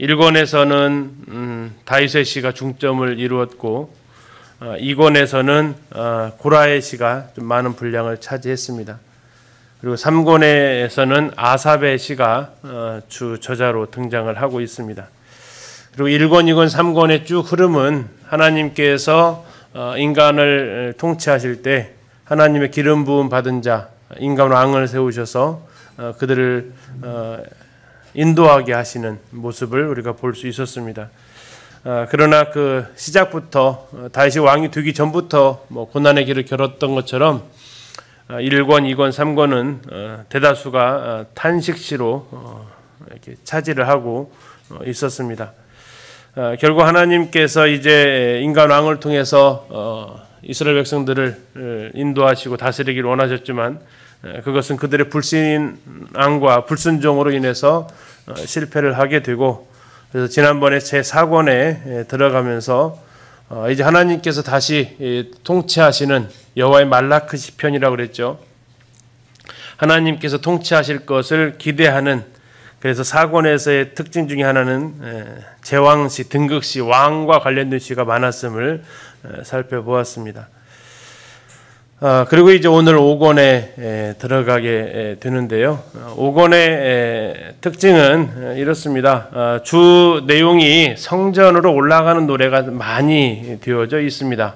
1권에서는 아, 음, 다이세 시가 중점을 이루었고 2권에서는 아, 아, 고라의 시가좀 많은 분량을 차지했습니다. 그리고 3권에서는 아사베 시가주 어, 저자로 등장을 하고 있습니다. 그리고 1권, 2권, 3권의 쭉 흐름은 하나님께서 어, 인간을 통치하실 때 하나님의 기름 부음 받은 자, 인간 왕을 세우셔서 어, 그들을 인도하게 하시는 모습을 우리가 볼 수 있었습니다. 아, 그러나 그 시작부터 어, 다시 왕이 되기 전부터 뭐 고난의 길을 결었던 것처럼 1권, 아, 2권, 3권은 어, 대다수가 아, 탄식시로 어, 이렇게 차지를 하고 있었습니다. 결국 하나님께서 이제 인간 왕을 통해서 이스라엘 백성들을 인도하시고 다스리기를 원하셨지만 예, 그것은 그들의 불신앙과 불순종으로 인해서 어, 실패를 하게 되고 그래서 지난번에 제 4권에 예, 들어가면서 어, 이제 하나님께서 다시 통치하시는 여호와의 말라크 시편이라고 그랬죠. 하나님께서 통치하실 것을 기대하는 그래서 4권에서의 특징 중에 하나는 예, 제왕시, 등극시, 왕과 관련된 시가 많았음을 어, 살펴보았습니다. 아, 그리고 이제 오늘 5권에 들어가게 되는데요. 5권의 특징은 이렇습니다. 아, 주 내용이 성전으로 올라가는 노래가 많이 되어져 있습니다.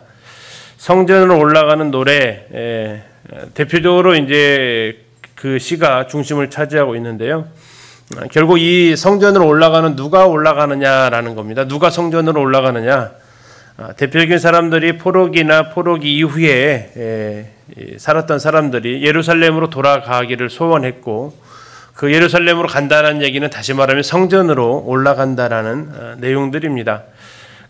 성전으로 올라가는 노래 대표적으로 이제 그 시가 중심을 차지하고 있는데요. 아, 결국 이 성전으로 올라가는 누가 올라가느냐라는 겁니다. 누가 성전으로 올라가느냐? 어, 대표적인 사람들이 포로기나 포로기 이후에 예, 살았던 사람들이 예루살렘으로 돌아가기를 소원했고 그 예루살렘으로 간다는 얘기는 다시 말하면 성전으로 올라간다라는 어, 내용들입니다.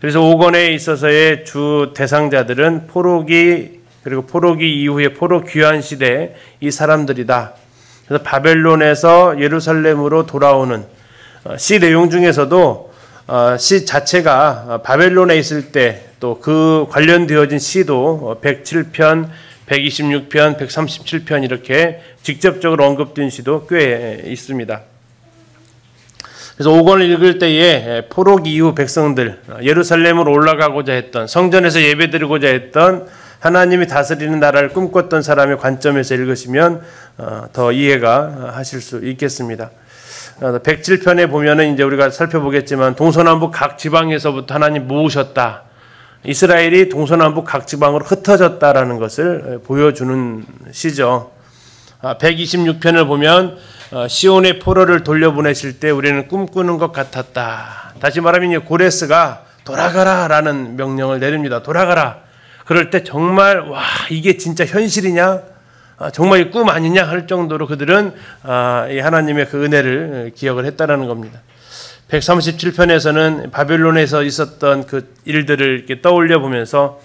그래서 5권에 있어서의 주 대상자들은 포로기 그리고 포로기 이후에 포로 귀환 시대 이 사람들이다. 그래서 바벨론에서 예루살렘으로 돌아오는 어, 시 내용 중에서도 어, 시 자체가 어, 바벨론에 있을 때 또 그 관련되어진 시도 107편, 126편, 137편 이렇게 직접적으로 언급된 시도 꽤 있습니다. 그래서 5권을 읽을 때에 포로 이후 백성들 어, 예루살렘으로 올라가고자 했던 성전에서 예배드리고자 했던 하나님이 다스리는 나라를 꿈꿨던 사람의 관점에서 읽으시면 더 이해가 하실 수 있겠습니다. 어, 백칠편에 보면은 이제 우리가 살펴보겠지만 동서남북 각 지방에서부터 하나님 모으셨다. 이스라엘이 동서남북 각 지방으로 흩어졌다라는 것을 보여주는 시죠. 126편을 아, 보면 어, 시온의 포로를 돌려보내실 때 우리는 꿈꾸는 것 같았다. 다시 말하면 고레스가 돌아가라라는 명령을 내립니다. 돌아가라. 그럴 때 정말 와 이게 진짜 현실이냐? 아, 정말 꿈 아니냐 할 정도로 그들은 아, 하나님의 그 은혜를 어, 기억을 했다라는 겁니다. 137편에서는 바벨론에서 있었던 그 일들을 떠올려 보면서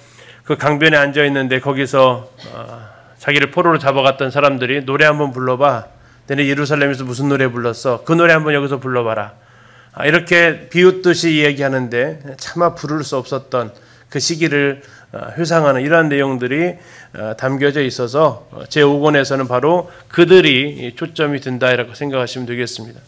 그 강변에 앉아 있는데 거기서 아, 자기를 포로로 잡아갔던 사람들이 노래 한번 불러봐. 내가 예루살렘에서 무슨 노래 불렀어? 그 노래 한번 여기서 불러봐라. 이렇게 비웃듯이 이기하는데 차마 부를 수 없었던 그 시기를 어, 회상하는 이러한 내용들이 어, 담겨져 있어서 어, 제5권에서는 바로 그들이 초점이 된다라고 생각하시면 되겠습니다.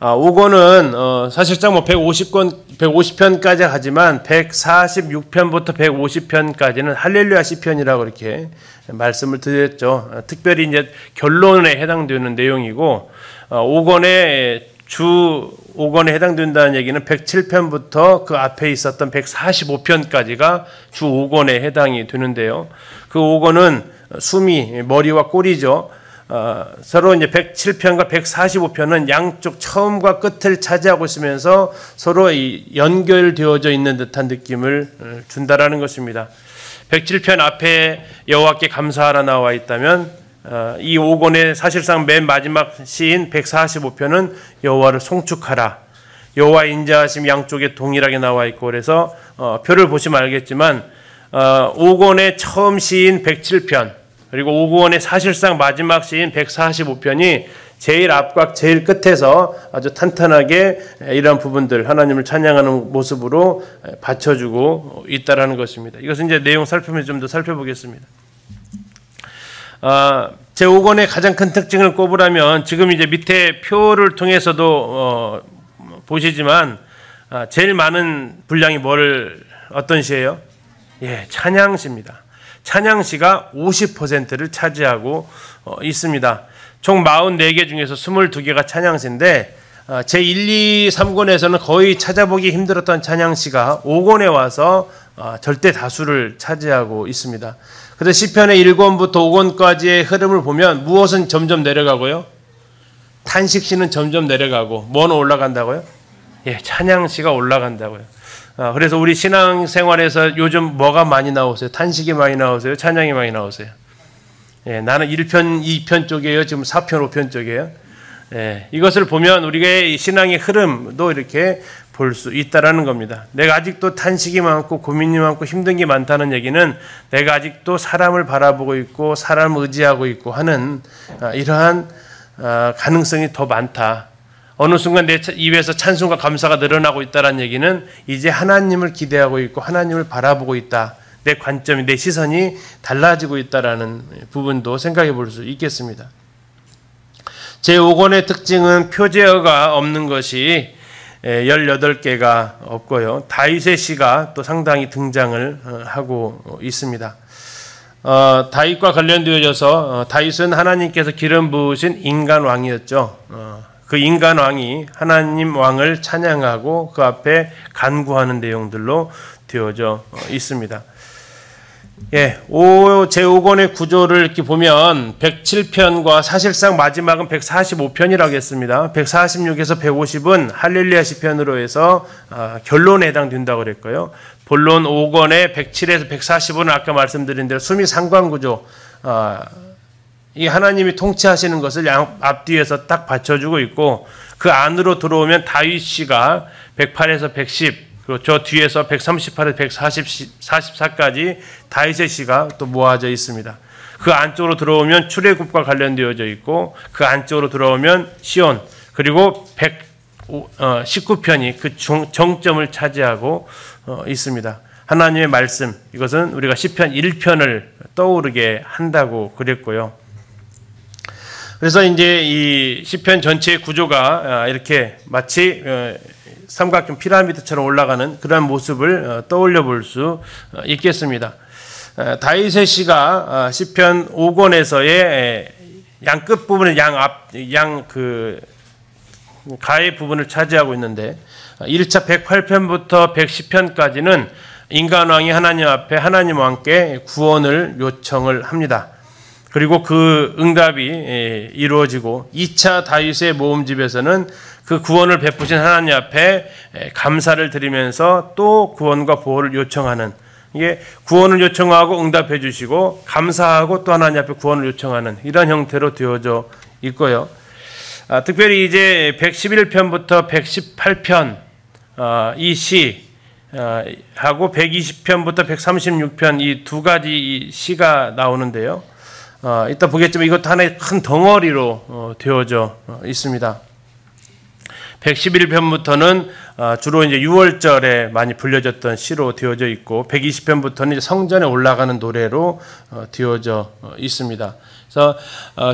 아, 5권은 어, 사실상 뭐 150권, 150편까지 하지만 146편부터 150편까지는 할렐루야 시편이라고 이렇게 말씀을 드렸죠. 아, 특별히 이제 결론에 해당되는 내용이고 아, 5권의 주 5권에 해당된다는 얘기는 107편부터 그 앞에 있었던 145편까지가 주 5권에 해당이 되는데요. 그 5권은 숨이 머리와 꼬리죠. 어, 서로 이제 107편과 145편은 양쪽 처음과 끝을 차지하고 있으면서 서로 연결되어져 있는 듯한 느낌을 어, 준다라는 것입니다. 107편 앞에 여호와께 감사하라 나와 있다면 어, 이 5권의 사실상 맨 마지막 시인 145편은 여호와를 송축하라. 여호와 인자하심 양쪽에 동일하게 나와 있고 그래서 어, 표를 보시면 알겠지만 어, 5권의 처음 시인 107편 그리고 5권의 사실상 마지막 시인 145편이 제일 앞과 제일 끝에서 아주 탄탄하게 이러한 부분들 하나님을 찬양하는 모습으로 받쳐주고 있다라는 것입니다. 이것은 이제 내용 살펴면 좀 더 살펴보겠습니다. 어, 제 5권의 가장 큰 특징을 꼽으라면 지금 이제 밑에 표를 통해서도 어, 보시지만 아, 제일 많은 분량이 뭘 어떤 시예요? 예, 찬양시입니다. 찬양시가 50%를 차지하고 어, 있습니다. 총 44개 중에서 22개가 찬양시인데 아, 제 1, 2, 3권에서는 거의 찾아보기 힘들었던 찬양시가 5권에 와서 아, 절대 다수를 차지하고 있습니다. 그래서 시편의 1권부터 5권까지의 흐름을 보면 무엇은 점점 내려가고요. 탄식시는 점점 내려가고 뭐는 올라간다고요? 예, 찬양시가 올라간다고요. 아, 그래서 우리 신앙생활에서 요즘 뭐가 많이 나오세요? 탄식이 많이 나오세요? 찬양이 많이 나오세요? 예, 나는 1편, 2편 쪽이에요. 지금 4편, 5편 쪽이에요. 예, 이것을 보면 우리의 신앙의 흐름도 이렇게 볼수 있다라는 겁니다. 내가 아직도 탄식이 많고 고민이 많고 힘든 게 많다는 얘기는 내가 아직도 사람을 바라보고 있고 사람 의지하고 있고 하는 아, 이러한 아, 가능성이 더 많다. 어느 순간 내 입에서 찬송과 감사가 늘어나고 있다라는 얘기는 이제 하나님을 기대하고 있고 하나님을 바라보고 있다. 내 관점이 내 시선이 달라지고 있다라는 부분도 생각해 볼 수 있겠습니다. 제5권의 특징은 표제어가 없는 것이 18개가 예, 없고요. 다윗의 시가 또 상당히 등장을 어, 하고 있습니다. 어, 다윗과 관련되어져서 어, 다윗은 하나님께서 기름 부으신 인간 왕이었죠. 어, 그 인간 왕이 하나님 왕을 찬양하고 그 앞에 간구하는 내용들로 되어져 어, 있습니다. 예, 오, 제5권의 구조를 이렇게 보면 107편과 사실상 마지막은 145편이라고 했습니다. 146에서 150은 할렐루야 시편으로 해서 아, 결론에 해당된다고 그랬고요. 본론 5권의 107에서 140은 아까 말씀드린 대로 수미 상관 구조. 아, 이 하나님이 통치하시는 것을 양, 앞뒤에서 딱 받쳐주고 있고 그 안으로 들어오면 다윗 씨가 108에서 110 그리고 저 뒤에서 138에 144까지 다윗의 시가 또 모아져 있습니다. 그 안쪽으로 들어오면 출애굽과 관련되어져 있고 그 안쪽으로 들어오면 시온 그리고 119편이 어, 그 정점을 차지하고 어, 있습니다. 하나님의 말씀 이것은 우리가 시편 1편을 떠오르게 한다고 그랬고요. 그래서 이제 이 시편 전체의 구조가 아, 이렇게 마치 어, 삼각형 피라미드처럼 올라가는 그러한 모습을 어, 떠올려 볼수 어, 있겠습니다. 어, 다윗의 시가 시편 5권에서의 양끝 부분은 양앞양 그 가의 부분을 차지하고 있는데 1차 108편부터 110편까지는 인간 왕이 하나님 앞에 하나님 왕께 구원을 요청을 합니다. 그리고 그 응답이 이루어지고 2차 다윗의 모음집에서는 그 구원을 베푸신 하나님 앞에 감사를 드리면서 또 구원과 보호를 요청하는 이게 구원을 요청하고 응답해 주시고 감사하고 또 하나님 앞에 구원을 요청하는 이런 형태로 되어져 있고요. 아, 특별히 이제 111편부터 118편 어, 아, 이시 아, 하고 120편부터 136편 이 두 가지 시가 나오는데요. 어, 이따 보겠지만 이것도 하나의 큰 덩어리로 어, 되어져 어, 있습니다. 111편부터는 어, 주로 이제 6월절에 많이 불려졌던 시로 되어져 있고 120편부터는 성전에 올라가는 노래로 어, 되어져 어, 있습니다. 그래서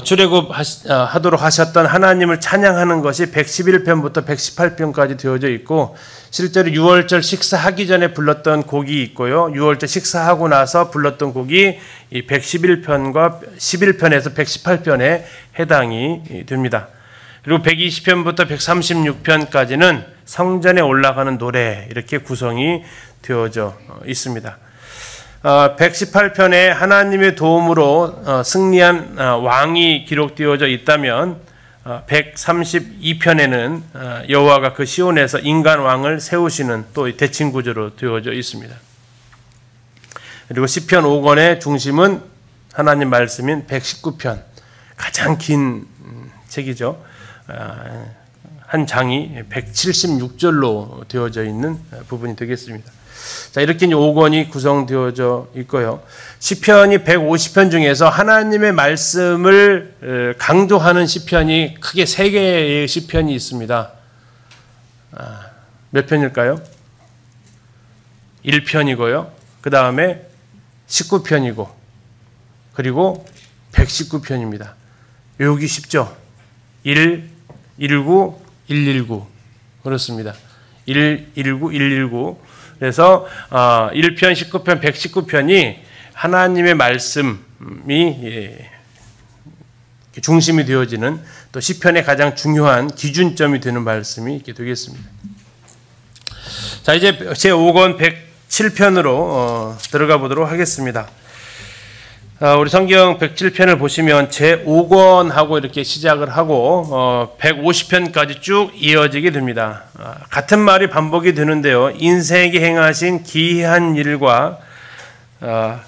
출애굽 하도록 하셨던 하나님을 찬양하는 것이 111편부터 118편까지 되어져 있고 실제로 6월절 식사하기 전에 불렀던 곡이 있고요. 6월절 식사하고 나서 불렀던 곡이 이 111편과 11편에서 118편에 해당이 됩니다. 그리고 120편부터 136편까지는 성전에 올라가는 노래 이렇게 구성이 되어져 어, 있습니다. 118편에 어, 하나님의 도움으로 어, 승리한 왕이 기록되어져 있다면 132편에는 여호와가 그 시온에서 인간 왕을 세우시는 또 대칭 구조로 되어져 있습니다. 그리고 시편 5권의 중심은 하나님 말씀인 119편 가장 긴 음, 책이죠. 아, 한 장이 176절로 되어져 있는 부분이 되겠습니다. 자, 이렇게 이제 5권이 구성되어져 있고요. 시편이 150편 중에서 하나님의 말씀을 강조하는 시편이 크게 3개의 시편이 있습니다. 아, 몇 편일까요? 1편이고요. 그 다음에 19편이고, 그리고 119편입니다. 외기 쉽죠? 1, 119, 119. 그렇습니다. 119, 119. 그래서 1편, 19편, 119편이 하나님의 말씀이 예, 중심이 되어지는 또 시편의 가장 중요한 기준점이 되는 말씀이 이렇게 되겠습니다. 자 이제 제 5권 107편으로 어, 들어가 보도록 하겠습니다. 어, 우리 성경 107편을 보시면 제5권하고 이렇게 시작을 하고 150편까지 어, 쭉 이어지게 됩니다. 아, 같은 말이 반복이 되는데요. 인생에 행하신 기이한 일과 아,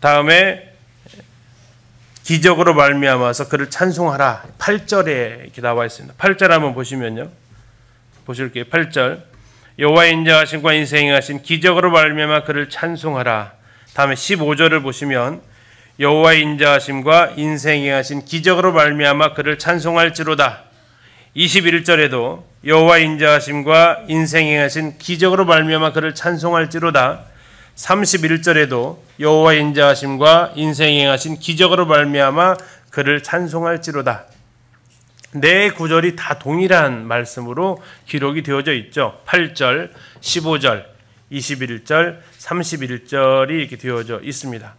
다음에 기적으로 말미암아서 그를 찬송하라. 8절에 이렇게 나와 있습니다. 8절 한번 보시면요. 보실게요. 8절 여호와 인자하신과 인생하신 기적으로 말미암아 그를 찬송하라. 다음에 15절을 보시면 여호와의 인자하심과 인생이 하신 기적으로 말미암아 그를 찬송할지로다. 21절에도 여호와 인자하심과 인생이 하신 기적으로 말미암아 그를 찬송할지로다. 31절에도 여호와 인자하심과 인생이 하신 기적으로 말미암아 그를 찬송할지로다. 네 구절이 다 동일한 말씀으로 기록이 되어져 있죠. 8절, 15절, 21절, 31절이 이렇게 되어져 있습니다.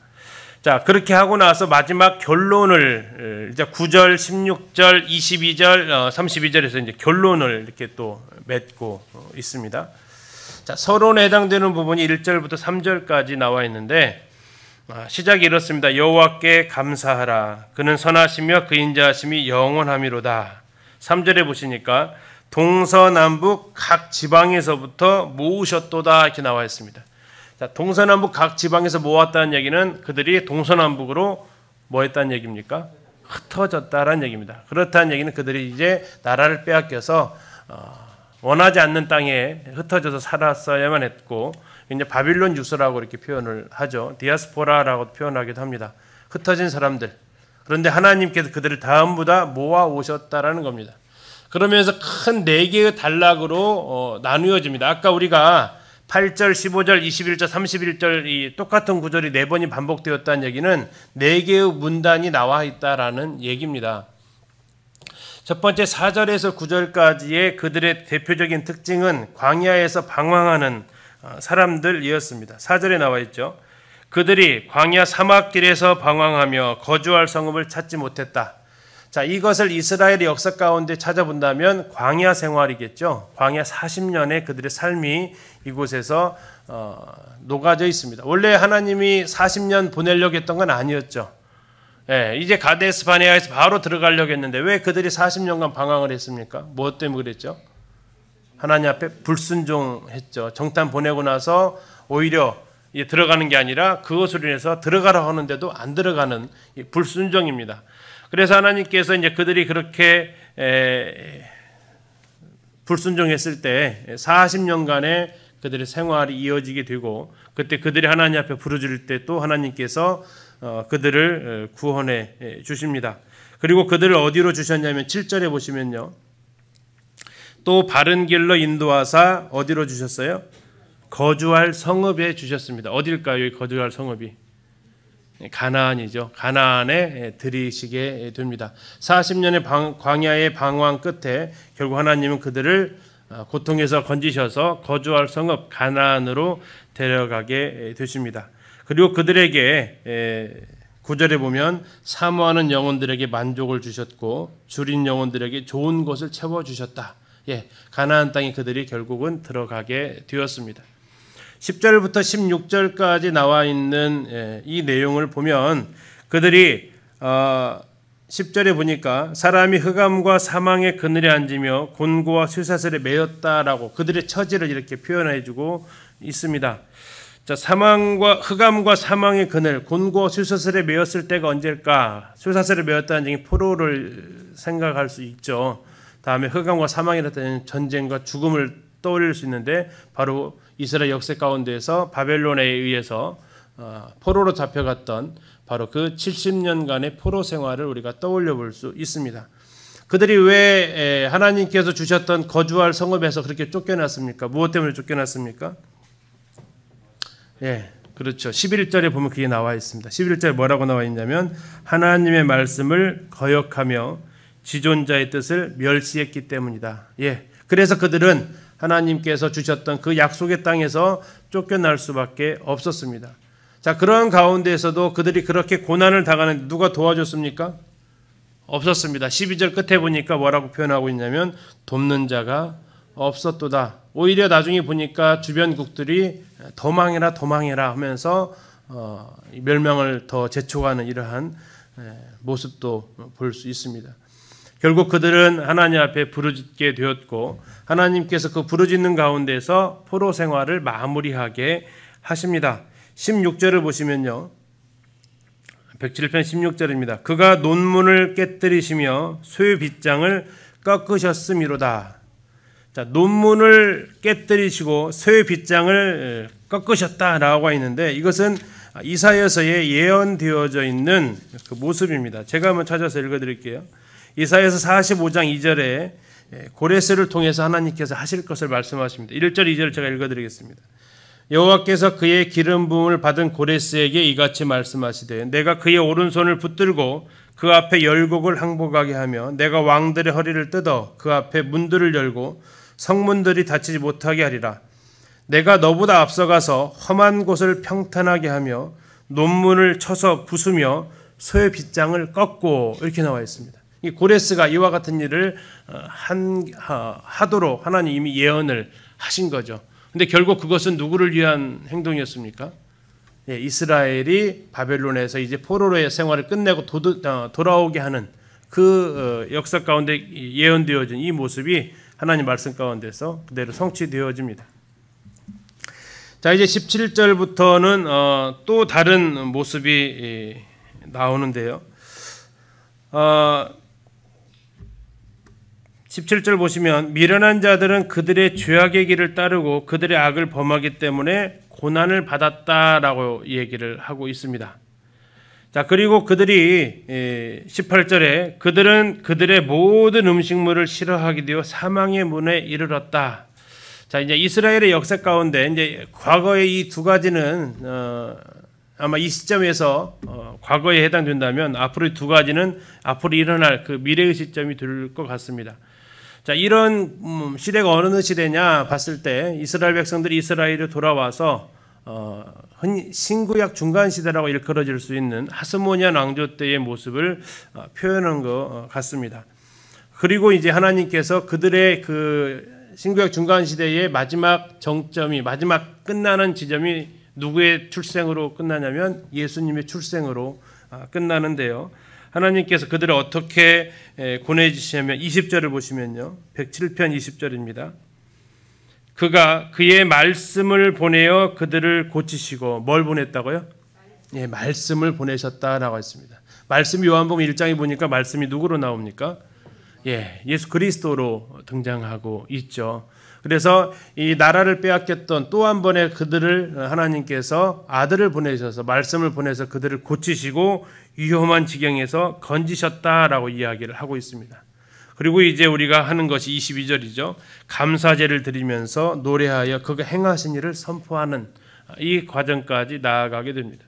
자, 그렇게 하고 나서 마지막 결론을 이제 9절, 16절, 22절, 32절에서 이제 결론을 이렇게 또 맺고 어, 있습니다. 자, 서론에 해당되는 부분이 1절부터 3절까지 나와 있는데 아, 시작이 이렇습니다. 여호와께 감사하라. 그는 선하시며 그 인자하심이 영원함이로다. 3절에 보시니까 동서남북 각 지방에서부터 모으셨도다 이렇게 나와 있습니다. 자, 동서남북 각 지방에서 모았다는 얘기는 그들이 동서남북으로 뭐 했다는 얘기입니까? 흩어졌다라는 얘기입니다. 그렇다는 얘기는 그들이 이제 나라를 빼앗겨서 어, 원하지 않는 땅에 흩어져서 살았어야만 했고 이제 바빌론 유서라고 이렇게 표현을 하죠. 디아스포라라고 표현하기도 합니다. 흩어진 사람들. 그런데 하나님께서 그들을 다음보다 모아 오셨다라는 겁니다. 그러면서 큰 네 개의 단락으로 어, 나누어집니다. 아까 우리가 8절, 15절, 21절, 31절 이 똑같은 구절이 네 번이 반복되었다는 얘기는 네 개의 문단이 나와 있다라는 얘기입니다. 첫 번째 4절에서 9절까지의 그들의 대표적인 특징은 광야에서 방황하는 어, 사람들이었습니다. 4절에 나와 있죠. 그들이 광야 사막길에서 방황하며 거주할 성읍을 찾지 못했다. 자, 이것을 이스라엘의 역사 가운데 찾아본다면 광야 생활이겠죠. 광야 40년의 그들의 삶이 이곳에서 어, 녹아져 있습니다. 원래 하나님이 40년 보내려고 했던 건 아니었죠. 예, 이제 가데스 바네아에서 바로 들어가려고 했는데 왜 그들이 40년간 방황을 했습니까? 무엇 때문에 그랬죠? 하나님 앞에 불순종했죠. 정탐 보내고 나서 오히려 들어가는 게 아니라 그것으로 인해서 들어가라 고 하는데도 안 들어가는 불순종입니다. 그래서 하나님께서 이제 그들이 그렇게 불순종했을 때 40년간의 그들의 생활이 이어지게 되고 그때 그들이 하나님 앞에 부르짖을 때 또 하나님께서 어, 그들을 어, 구원해 주십니다. 그리고 그들을 어디로 주셨냐면 7절에 보시면요. 또 바른 길로 인도하사 어디로 주셨어요? 거주할 성읍에 주셨습니다. 어딜까요? 거주할 성읍이 예, 가나안이죠. 가나안에 예, 들이시게 됩니다. 40년의 방, 광야의 방황 끝에 결국 하나님은 그들을 아, 고통에서 건지셔서 거주할 성읍 가나안으로 데려가게 예, 되십니다. 그리고 그들에게 구절에 보면 사모하는 영혼들에게 만족을 주셨고 줄인 영혼들에게 좋은 것을 채워 주셨다. 예, 가나안 땅에 그들이 결국은 들어가게 되었습니다. 10절부터 16절까지 나와 있는 예, 이 내용을 보면 그들이 10절에 어, 보니까 사람이 흑암과 사망의 그늘에 앉으며 곤고와 쇠사슬에 매였다라고 그들의 처지를 이렇게 표현해 주고 있습니다. 자, 사망과 흑암과 사망의 그늘, 곤고와 쇠사슬에 매였을 때가 언제일까? 쇠사슬에 매였다는 쟁이 포로를 생각할 수 있죠. 다음에 흑암과 사망이라는 전쟁과 죽음을 떠올릴 수 있는데 바로 이스라엘 역사 가운데에서 바벨론에 의해서 어, 포로로 잡혀갔던 바로 그 70년간의 포로 생활을 우리가 떠올려 볼 수 있습니다. 그들이 왜 하나님께서 주셨던 거주할 성읍에서 그렇게 쫓겨났습니까? 무엇 때문에 쫓겨났습니까? 예, 그렇죠. 11절에 보면 그게 나와 있습니다. 11절에 뭐라고 나와 있냐면 하나님의 말씀을 거역하며 지존자의 뜻을 멸시했기 때문이다. 예. 그래서 그들은 하나님께서 주셨던 그 약속의 땅에서 쫓겨날 수밖에 없었습니다. 자, 그러한 가운데에서도 그들이 그렇게 고난을 당하는 누가 도와줬습니까? 없었습니다. 12절 끝에 보니까 뭐라고 표현하고 있냐면 돕는 자가 없었도다. 오히려 나중에 보니까 주변국들이 더 망해라 더 망해라 하면서 어, 멸명을 더 재촉하는 이러한 모습도 볼 수 있습니다. 결국 그들은 하나님 앞에 부르짖게 되었고 하나님께서 그 부르짖는 가운데서 포로 생활을 마무리하게 하십니다. 16절을 보시면요. 107편 16절입니다. 그가 논문을 깨뜨리시며 쇠빗장을 꺾으셨음이로다. 자, 논문을 깨뜨리시고 쇠빗장을 꺾으셨다라고 있는데 이것은 이사여서에 예언되어져 있는 그 모습입니다. 제가 한번 찾아서 읽어드릴게요. 이사에서 45장 2절에 예, 고레스를 통해서 하나님께서 하실 것을 말씀하십니다. 1절 2절 제가 읽어드리겠습니다. 여호와께서 그의 기름 부음을 받은 고레스에게 이같이 말씀하시되 내가 그의 오른손을 붙들고 그 앞에 열곡을 항복하게 하며 내가 왕들의 허리를 뜯어 그 앞에 문들을 열고 성문들이 닫히지 못하게 하리라 내가 너보다 앞서가서 험한 곳을 평탄하게 하며 논문을 쳐서 부수며 소의 빗장을 꺾고 이렇게 나와 있습니다. 고레스가 이와 같은 일을 어, 한, 어, 하도록 하나님 이미 예언을 하신 거죠. 근데 결국 그것은 누구를 위한 행동이었습니까? 예, 이스라엘이 바벨론에서 이제 포로로의 생활을 끝내고 도드, 어, 돌아오게 하는 그 어, 역사 가운데 예언되어진 이 모습이 하나님 말씀 가운데서 그대로 성취되어집니다. 자 이제 17절부터는 어, 또 다른 모습이 나오는데요. 어, 17절 보시면 미련한 자들은 그들의 죄악의 길을 따르고 그들의 악을 범하기 때문에 고난을 받았다라고 얘기를 하고 있습니다. 자, 그리고 그들이 18절에 예, 그들은 그들의 모든 음식물을 싫어하게 되어 사망의 문에 이르렀다. 자, 이제 이스라엘의 역사 가운데 이제 과거의 이 두 가지는 어, 아마 이 시점에서 어, 과거에 해당된다면 앞으로 두 가지는 앞으로 일어날 그 미래의 시점이 될 것 같습니다. 자, 이런 음, 시대가 어느 시대냐 봤을 때 이스라엘 백성들이 이스라엘로 돌아와서 어, 신구약 중간 시대라고 일컬어질 수 있는 하스모니아 왕조 때의 모습을 어, 표현한 것 어, 같습니다. 그리고 이제 하나님께서 그들의 그 신구약 중간 시대의 마지막 정점이 마지막 끝나는 지점이 누구의 출생으로 끝나냐면 예수님의 출생으로 아, 끝나는데요. 하나님께서 그들을 어떻게 보내주시냐면 20절을 보시면요. 107편 20절입니다. 그가 그의 말씀을 보내어 그들을 고치시고 뭘 보냈다고요? 예, 말씀을 보내셨다라고 했습니다. 말씀 요한복음 1장에 보니까 말씀이 누구로 나옵니까? 예, 예수 그리스도로 등장하고 있죠. 그래서 이 나라를 빼앗겼던 또 한 번의 그들을 하나님께서 아들을 보내셔서 말씀을 보내서 그들을 고치시고 위험한 지경에서 건지셨다라고 이야기를 하고 있습니다. 그리고 이제 우리가 하는 것이 22절이죠. 감사제를 드리면서 노래하여 그 행하신 일을 선포하는 이 과정까지 나아가게 됩니다.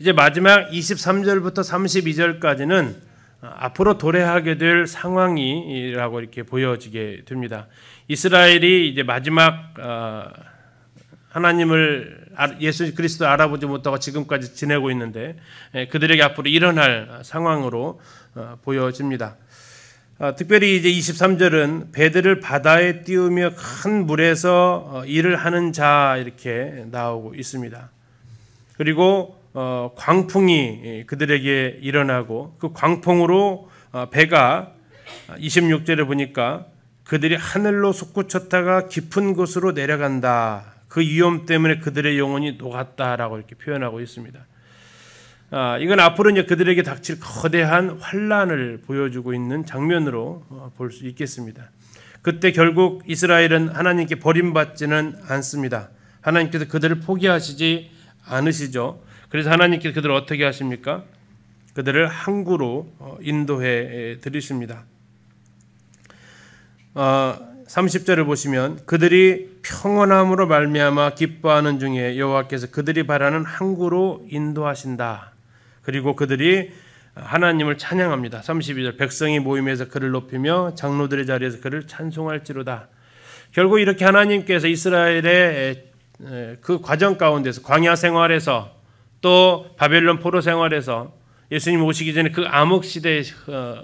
이제 마지막 23절부터 32절까지는 어, 앞으로 도래하게 될 상황이라고 이렇게 보여지게 됩니다. 이스라엘이 이제 마지막 어, 하나님을 예수 그리스도 알아보지 못하고 지금까지 지내고 있는데 예, 그들에게 앞으로 일어날 상황으로 어, 보여집니다. 특별히 이제 23절은 배들을 바다에 띄우며 큰 물에서 일을 하는 자 이렇게 나오고 있습니다. 그리고 어, 광풍이 예, 그들에게 일어나고 그 광풍으로 어, 배가 26절에 아, 보니까 그들이 하늘로 솟구쳤다가 깊은 곳으로 내려간다. 그 위험 때문에 그들의 영혼이 녹았다라고 이렇게 표현하고 있습니다. 아, 이건 앞으로 이제 그들에게 닥칠 거대한 환란을 보여주고 있는 장면으로 어, 볼수 있겠습니다. 그때 결국 이스라엘은 하나님께 버림받지는 않습니다. 하나님께서 그들을 포기하시지 않으시죠. 그래서 하나님께서 그들을 어떻게 하십니까? 그들을 항구로 어, 인도해 드리십니다. 30절을 어, 보시면 그들이 평온함으로 말미암아 기뻐하는 중에 여호와께서 그들이 바라는 항구로 인도하신다. 그리고 그들이 하나님을 찬양합니다. 32절 백성이 모임에서 그를 높이며 장로들의 자리에서 그를 찬송할지로다. 결국 이렇게 하나님께서 이스라엘의 그 과정 가운데서 광야 생활에서 또 바벨론 포로 생활에서 예수님 오시기 전에 그 암흑 시대 어,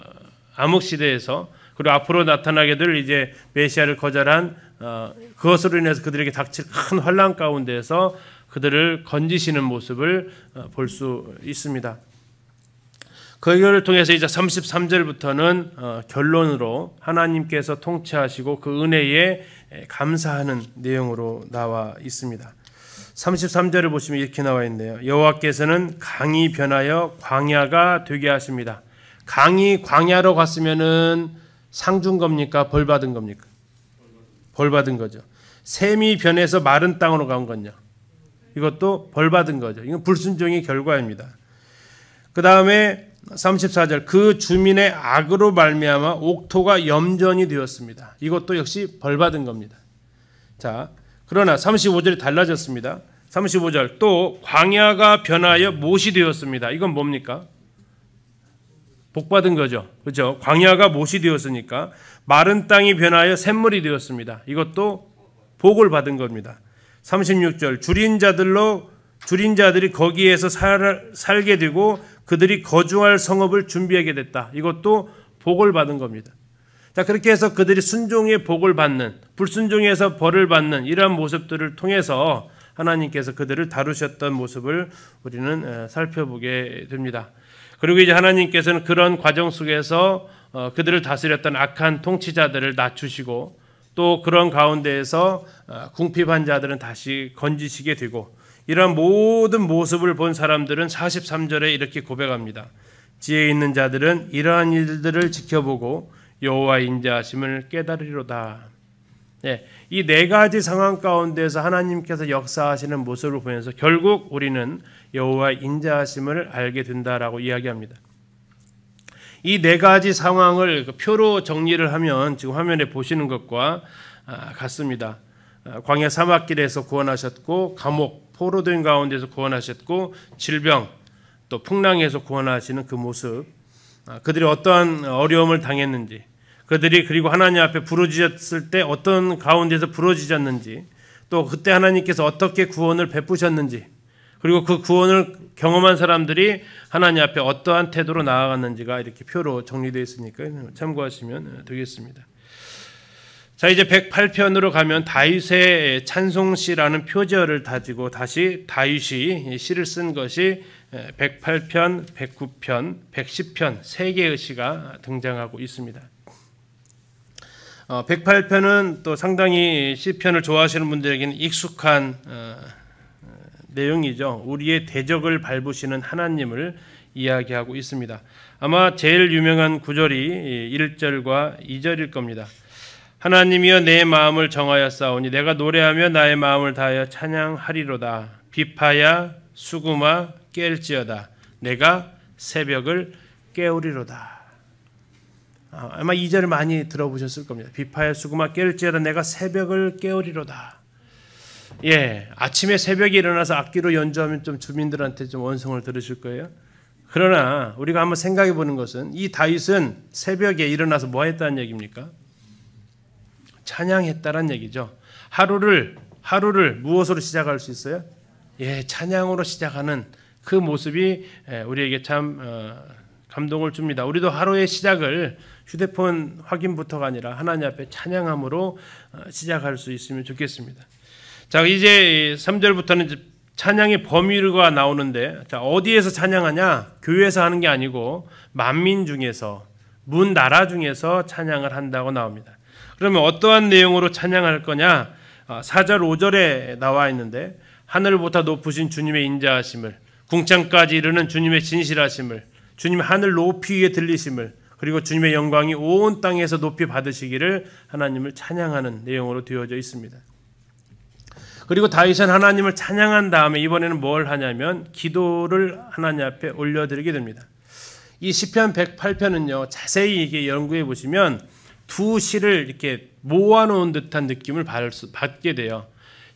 암흑 시대에서 그리고 앞으로 나타나게 될 이제 메시아를 거절한 어, 그것으로 인해서 그들에게 닥칠 큰 환란 가운데에서 그들을 건지시는 모습을 어, 볼수 있습니다. 그걸 통해서 이제 33절부터는 어, 결론으로 하나님께서 통치하시고 그 은혜에 감사하는 내용으로 나와 있습니다. 33절을 보시면 이렇게 나와 있네요. 여호와께서는 강이 변하여 광야가 되게 하십니다. 강이 광야로 갔으면은 상준 겁니까? 벌 받은 겁니까? 벌 받은 거죠. 샘이 변해서 마른 땅으로 간 거냐? 이것도 벌 받은 거죠. 이건 불순종의 결과입니다. 그 다음에 34절 그 주민의 악으로 말미암아 옥토가 염전이 되었습니다. 이것도 역시 벌 받은 겁니다. 자, 그러나 35절이 달라졌습니다. 35절 또 광야가 변하여 못이 되었습니다. 이건 뭡니까? 복 받은 거죠. 그렇죠? 광야가 못이 되었으니까 마른 땅이 변하여 샘물이 되었습니다. 이것도 복을 받은 겁니다. 36절 줄인 자들로 줄인 자들이 거기에서 살, 살게 되고 그들이 거주할 성읍을 준비하게 됐다. 이것도 복을 받은 겁니다. 자, 그렇게 해서 그들이 순종의 복을 받는, 불순종에서 벌을 받는 이러한 모습들을 통해서 하나님께서 그들을 다루셨던 모습을 우리는 살펴보게 됩니다. 그리고 이제 하나님께서는 그런 과정 속에서 어, 그들을 다스렸던 악한 통치자들을 낮추시고 또 그런 가운데에서 어, 궁핍한 자들은 다시 건지시게 되고 이러한 모든 모습을 본 사람들은 43절에 이렇게 고백합니다. 지혜 있는 자들은 이러한 일들을 지켜보고 여호와 인자하심을 깨달으리로다. 예, 네, 이 네 가지 상황 가운데서 하나님께서 역사하시는 모습을 보면서 결국 우리는 여호와 인자하심을 알게 된다라고 이야기합니다. 이 네 가지 상황을 그 표로 정리를 하면 지금 화면에 보시는 것과 아, 같습니다. 아, 광야 사막길에서 구원하셨고 감옥 포로된 가운데서 구원하셨고 질병 또 풍랑에서 구원하시는 그 모습 아, 그들이 어떠한 어려움을 당했는지, 그들이 그리고 하나님 앞에 부르짖었을 때 어떤 가운데서 부르짖었는지, 또 그때 하나님께서 어떻게 구원을 베푸셨는지, 그리고 그 구원을 경험한 사람들이 하나님 앞에 어떠한 태도로 나아갔는지가 이렇게 표로 정리되어 있으니까 참고하시면 되겠습니다. 자 이제 108편으로 가면 다윗의 찬송시라는 표절을 가지고 다시 다윗이 시를 쓴 것이 108편, 109편, 110편 세 개의 시가 등장하고 있습니다. 108편은 어, 또 상당히 시편을 좋아하시는 분들에게는 익숙한 어, 어, 내용이죠. 우리의 대적을 밟으시는 하나님을 이야기하고 있습니다. 아마 제일 유명한 구절이 1절과 2절일 겁니다. 하나님이여 내 마음을 정하여 싸우니 내가 노래하며 나의 마음을 다하여 찬양하리로다. 비파야 수구마 깰지어다 내가 새벽을 깨우리로다. 아, 아마 이 절을 많이 들어보셨을 겁니다. 비파의 수구마 깨울지어다 내가 새벽을 깨우리로다. 예, 아침에 새벽에 일어나서 악기로 연주하면 좀 주민들한테 좀 원성을 들으실 거예요. 그러나 우리가 한번 생각해 보는 것은 이 다윗은 새벽에 일어나서 뭐 했다는 얘기입니까? 찬양했다란 얘기죠. 하루를 하루를 무엇으로 시작할 수 있어요? 예, 찬양으로 시작하는 그 모습이 우리에게 참 어, 감동을 줍니다. 우리도 하루의 시작을 휴대폰 확인부터가 아니라 하나님 앞에 찬양함으로 어, 시작할 수 있으면 좋겠습니다. 자, 이제 3절부터는 이제 찬양의 범위가 나오는데 자, 어디에서 찬양하냐? 교회에서 하는 게 아니고 만민 중에서 문 나라 중에서 찬양을 한다고 나옵니다. 그러면 어떠한 내용으로 찬양할 거냐? 4절 아, 5절에 나와 있는데 하늘보다 높으신 주님의 인자하심을 궁창까지 이르는 주님의 진실하심을 주님 하늘 높이 위에 들리심을 그리고 주님의 영광이 온 땅에서 높이 받으시기를 하나님을 찬양하는 내용으로 되어져 있습니다. 그리고 다윗은 하나님을 찬양한 다음에 이번에는 뭘 하냐면 기도를 하나님 앞에 올려드리게 됩니다. 이 시편 108편은요 자세히 이게 연구해 보시면 두 시를 이렇게 모아놓은 듯한 느낌을 받게 돼요.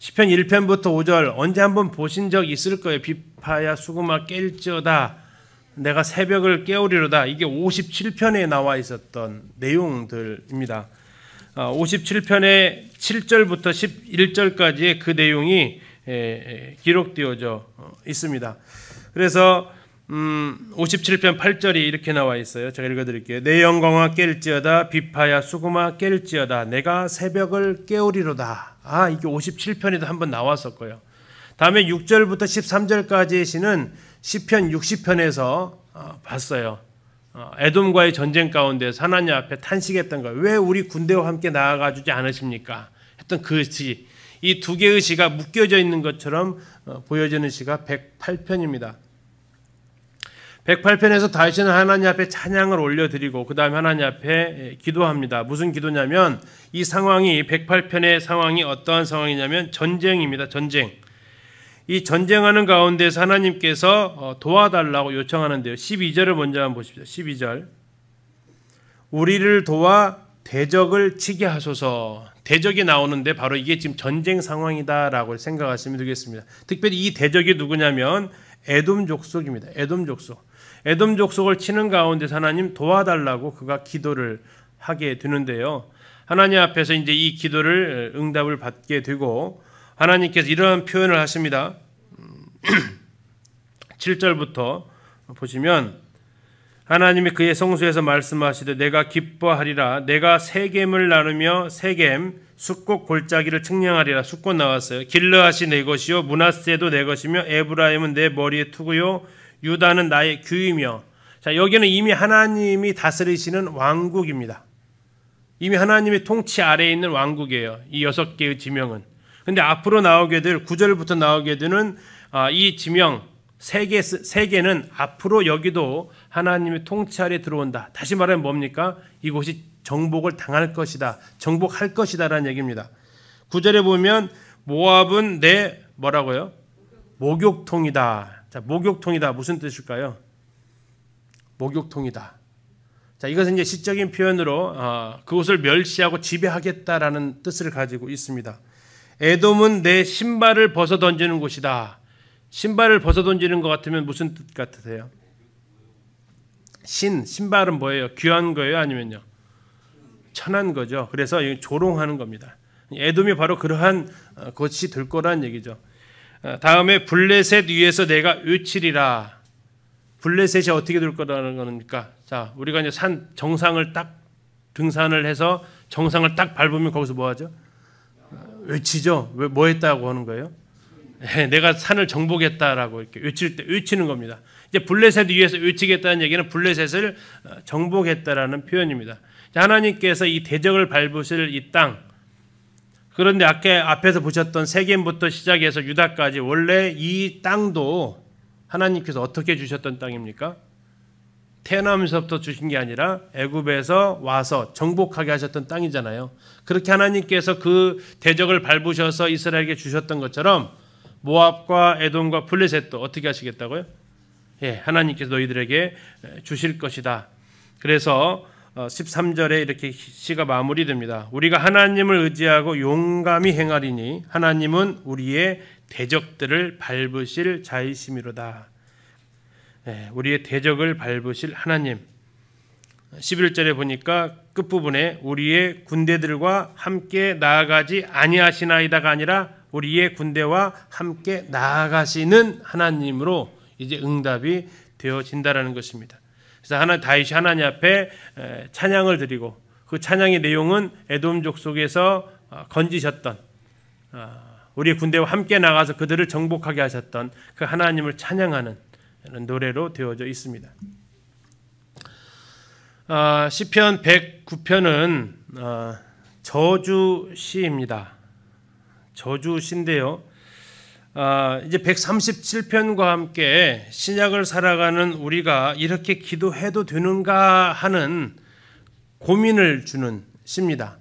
1 0편 1편부터 5절 언제 한번 보신 적 있을 거예요. 비파야 수구마 깰지어다 내가 새벽을 깨우리로다. 이게 57편에 나와 있었던 내용들입니다. 57편의 아, 7절부터 11절까지의 그 내용이 기록되어져 어, 있습니다. 그래서 57편 음, 8절이 이렇게 나와 있어요. 제가 읽어드릴게요. 내 영광아 깰지어다 비파야 수구마 깰지어다 내가 새벽을 깨우리로다. 아, 이게 57편에도 한 번 나왔었고요. 다음에 6절부터 13절까지의 시는 시편 60편에서 어, 봤어요. 어, 에돔과의 전쟁 가운데 하나님 앞에 탄식했던 걸왜 우리 군대와 함께 나아가 주지 않으십니까? 했던 그 시. 이 두 개의 시가 묶여져 있는 것처럼 어, 보여지는 시가 108편입니다. 108편에서 다시는 하나님 앞에 찬양을 올려드리고 그 다음에 하나님 앞에 예, 기도합니다. 무슨 기도냐면 이 상황이 108편의 상황이 어떠한 상황이냐면 전쟁입니다. 전쟁. 이 전쟁하는 가운데서 하나님께서 어, 도와달라고 요청하는데요. 12절을 먼저 한번 보십시오. 12절. 우리를 도와 대적을 치게 하소서. 대적이 나오는데 바로 이게 지금 전쟁 상황이다라고 생각하시면 되겠습니다. 특별히 이 대적이 누구냐면 에돔 족속입니다. 에돔 족속. 에돔 족속을 치는 가운데 하나님 도와달라고 그가 기도를 하게 되는데요. 하나님 앞에서 이제 이 기도를 응답을 받게 되고 하나님께서 이러한 표현을 하십니다. 7절부터 음, 보시면 하나님이 그의 성소에서 말씀하시되 내가 기뻐하리라 내가 세겜을 나누며 세겜 숙곡 골짜기를 측량하리라 숙곡 나왔어요 길르앗이 내 것이요 문하세도 내 것이며 에브라임은 내 머리에 투구요 유다는 나의 규이며 자 여기는 이미 하나님이 다스리시는 왕국입니다. 이미 하나님의 통치 아래에 있는 왕국이에요. 이 여섯 개의 지명은. 근데 앞으로 나오게 될구절부터 나오게 되는 아, 이 지명 세계 세계는 앞으로 여기도 하나님의 통치 아래 들어온다. 다시 말하면 뭡니까? 이곳이 정복을 당할 것이다. 정복할 것이다라는 얘기입니다. 구절에 보면 모압은 내 뭐라고요? 목욕통이다. 자, 목욕통이다 무슨 뜻일까요? 목욕통이다. 자, 이것은 이제 시적인 표현으로 어, 아, 그곳을 멸시하고 지배하겠다라는 뜻을 가지고 있습니다. 에돔은 내 신발을 벗어 던지는 곳이다. 신발을 벗어 던지는 것 같으면 무슨 뜻 같으세요? 신 신발은 뭐예요? 귀한 거예요, 아니면요? 천한 거죠. 그래서 조롱하는 겁니다. 에돔이 바로 그러한 어, 것이 될 거란 얘기죠. 어, 다음에 블레셋 위에서 내가 외치리라. 블레셋이 어떻게 될 거라는 겁니까? 자, 우리가 이제 산 정상을 딱 등산을 해서 정상을 딱 밟으면 거기서 뭐 하죠? 어, 외치죠. 왜 뭐 했다고 하는 거예요? 네, 내가 산을 정복했다라고 이렇게 외칠 때 외치는 겁니다. 이제 블레셋 위에서 외치겠다는 얘기는 블레셋을 어, 정복했다라는 표현입니다. 하나님께서 이 대적을 밟으실 이 땅, 그런데 아까 앞에서 보셨던 세겜부터 시작해서 유다까지 원래 이 땅도 하나님께서 어떻게 주셨던 땅입니까? 태어나면서부터 주신 게 아니라 애굽에서 와서 정복하게 하셨던 땅이잖아요. 그렇게 하나님께서 그 대적을 밟으셔서 이스라엘에게 주셨던 것처럼 모압과 에돔과 블레셋도 어떻게 하시겠다고요? 예, 하나님께서 너희들에게 주실 것이다. 그래서 13절에 어, 이렇게 시가 마무리됩니다. 우리가 하나님을 의지하고 용감히 행하리니 하나님은 우리의 대적들을 밟으실 자이심이로다. 네, 우리의 대적을 밟으실 하나님. 11절에 보니까 끝부분에 우리의 군대들과 함께 나아가지 아니하시나이다가 아니라 우리의 군대와 함께 나아가시는 하나님으로 이제 응답이 되어진다라는 것입니다. 그래서 하나 다윗이 하나님 앞에 찬양을 드리고 그 찬양의 내용은 에돔 족속에서 어, 건지셨던 어, 우리 군대와 함께 나가서 그들을 정복하게 하셨던 그 하나님을 찬양하는 노래로 되어져 있습니다. 어, 시편 109편은 저주 시입니다. 저주 시인데요. 아, 이제 137편과 함께 신약을 살아가는 우리가 이렇게 기도해도 되는가 하는 고민을 주는 시입니다.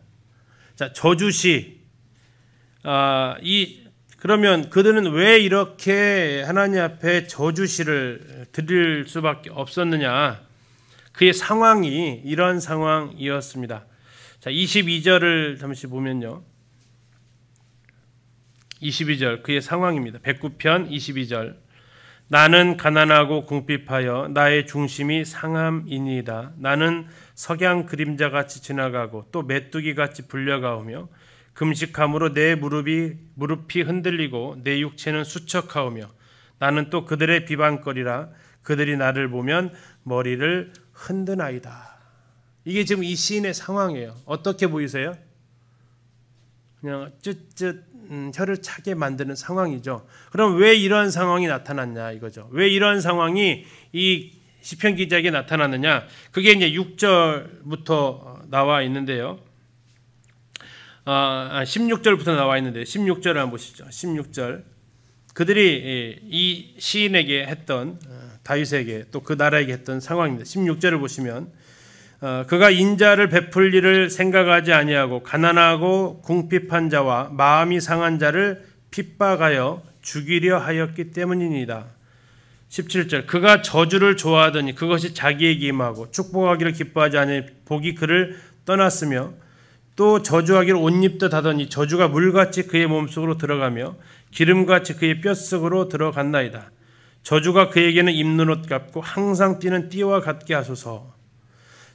자, 저주시. 아, 이 그러면 그들은 왜 이렇게 하나님 앞에 저주시를 드릴 수밖에 없었느냐? 그의 상황이 이런 상황이었습니다. 자, 22절을 잠시 보면요. 22절 그의 상황입니다. 109편 22절 나는 가난하고 궁핍하여 나의 중심이 상함이니이다. 나는 석양 그림자같이 지나가고 또 메뚜기같이 불려가오며 금식함으로 내 무릎이 무릎이 흔들리고 내 육체는 수척하오며 나는 또 그들의 비방거리라 그들이 나를 보면 머리를 흔드나이다. 이게 지금 이 시인의 상황이에요. 어떻게 보이세요? 그냥 쯧쯧 음, 혀를 차게 만드는 상황이죠. 그럼 왜 이러한 상황이 나타났냐 이거죠. 왜 이러한 상황이 이 시편 기자에게 나타났느냐? 그게 이제 6절부터 어, 나와 있는데요. 아, 16절부터 아, 나와 있는데 16절을 한번 보시죠. 16절. 그들이 예, 이 시인에게 했던 어, 다윗에게 또 그 나라에게 했던 상황입니다. 16절을 보시면 어, 그가 인자를 베풀 일을 생각하지 아니하고 가난하고 궁핍한 자와 마음이 상한 자를 핍박하여 죽이려 하였기 때문입니다 17절 그가 저주를 좋아하더니 그것이 자기에게 임하고 축복하기를 기뻐하지 아니 복이 그를 떠났으며 또 저주하기를 옷 입듯 하더니 저주가 물같이 그의 몸속으로 들어가며 기름같이 그의 뼛속으로 들어갔나이다. 저주가 그에게는 입는 옷 같고 항상 뛰는 띠와 같게 하소서.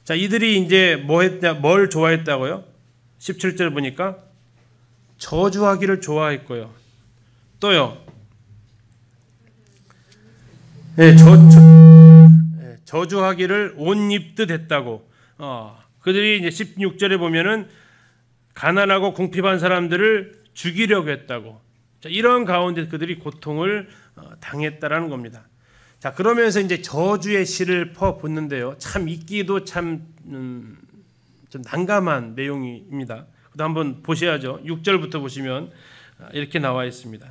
자, 이들이 이제 뭐 했냐, 뭘 좋아했다고요? 17절 보니까 저주하기를 좋아했고요. 또요. 예, 네, 저, 저, 네, 저주하기를 옷 입듯 했다고. 어, 그들이 이제 16절에 보면은 가난하고 궁핍한 사람들을 죽이려고 했다고. 자, 이런 가운데 그들이 고통을 어, 당했다라는 겁니다. 자 그러면서 이제 저주의 시를 퍼붓는데요. 참 읽기도 참좀 음, 난감한 내용입니다. 그도 한번 보셔야죠. 6절부터 보시면 아, 이렇게 나와 있습니다.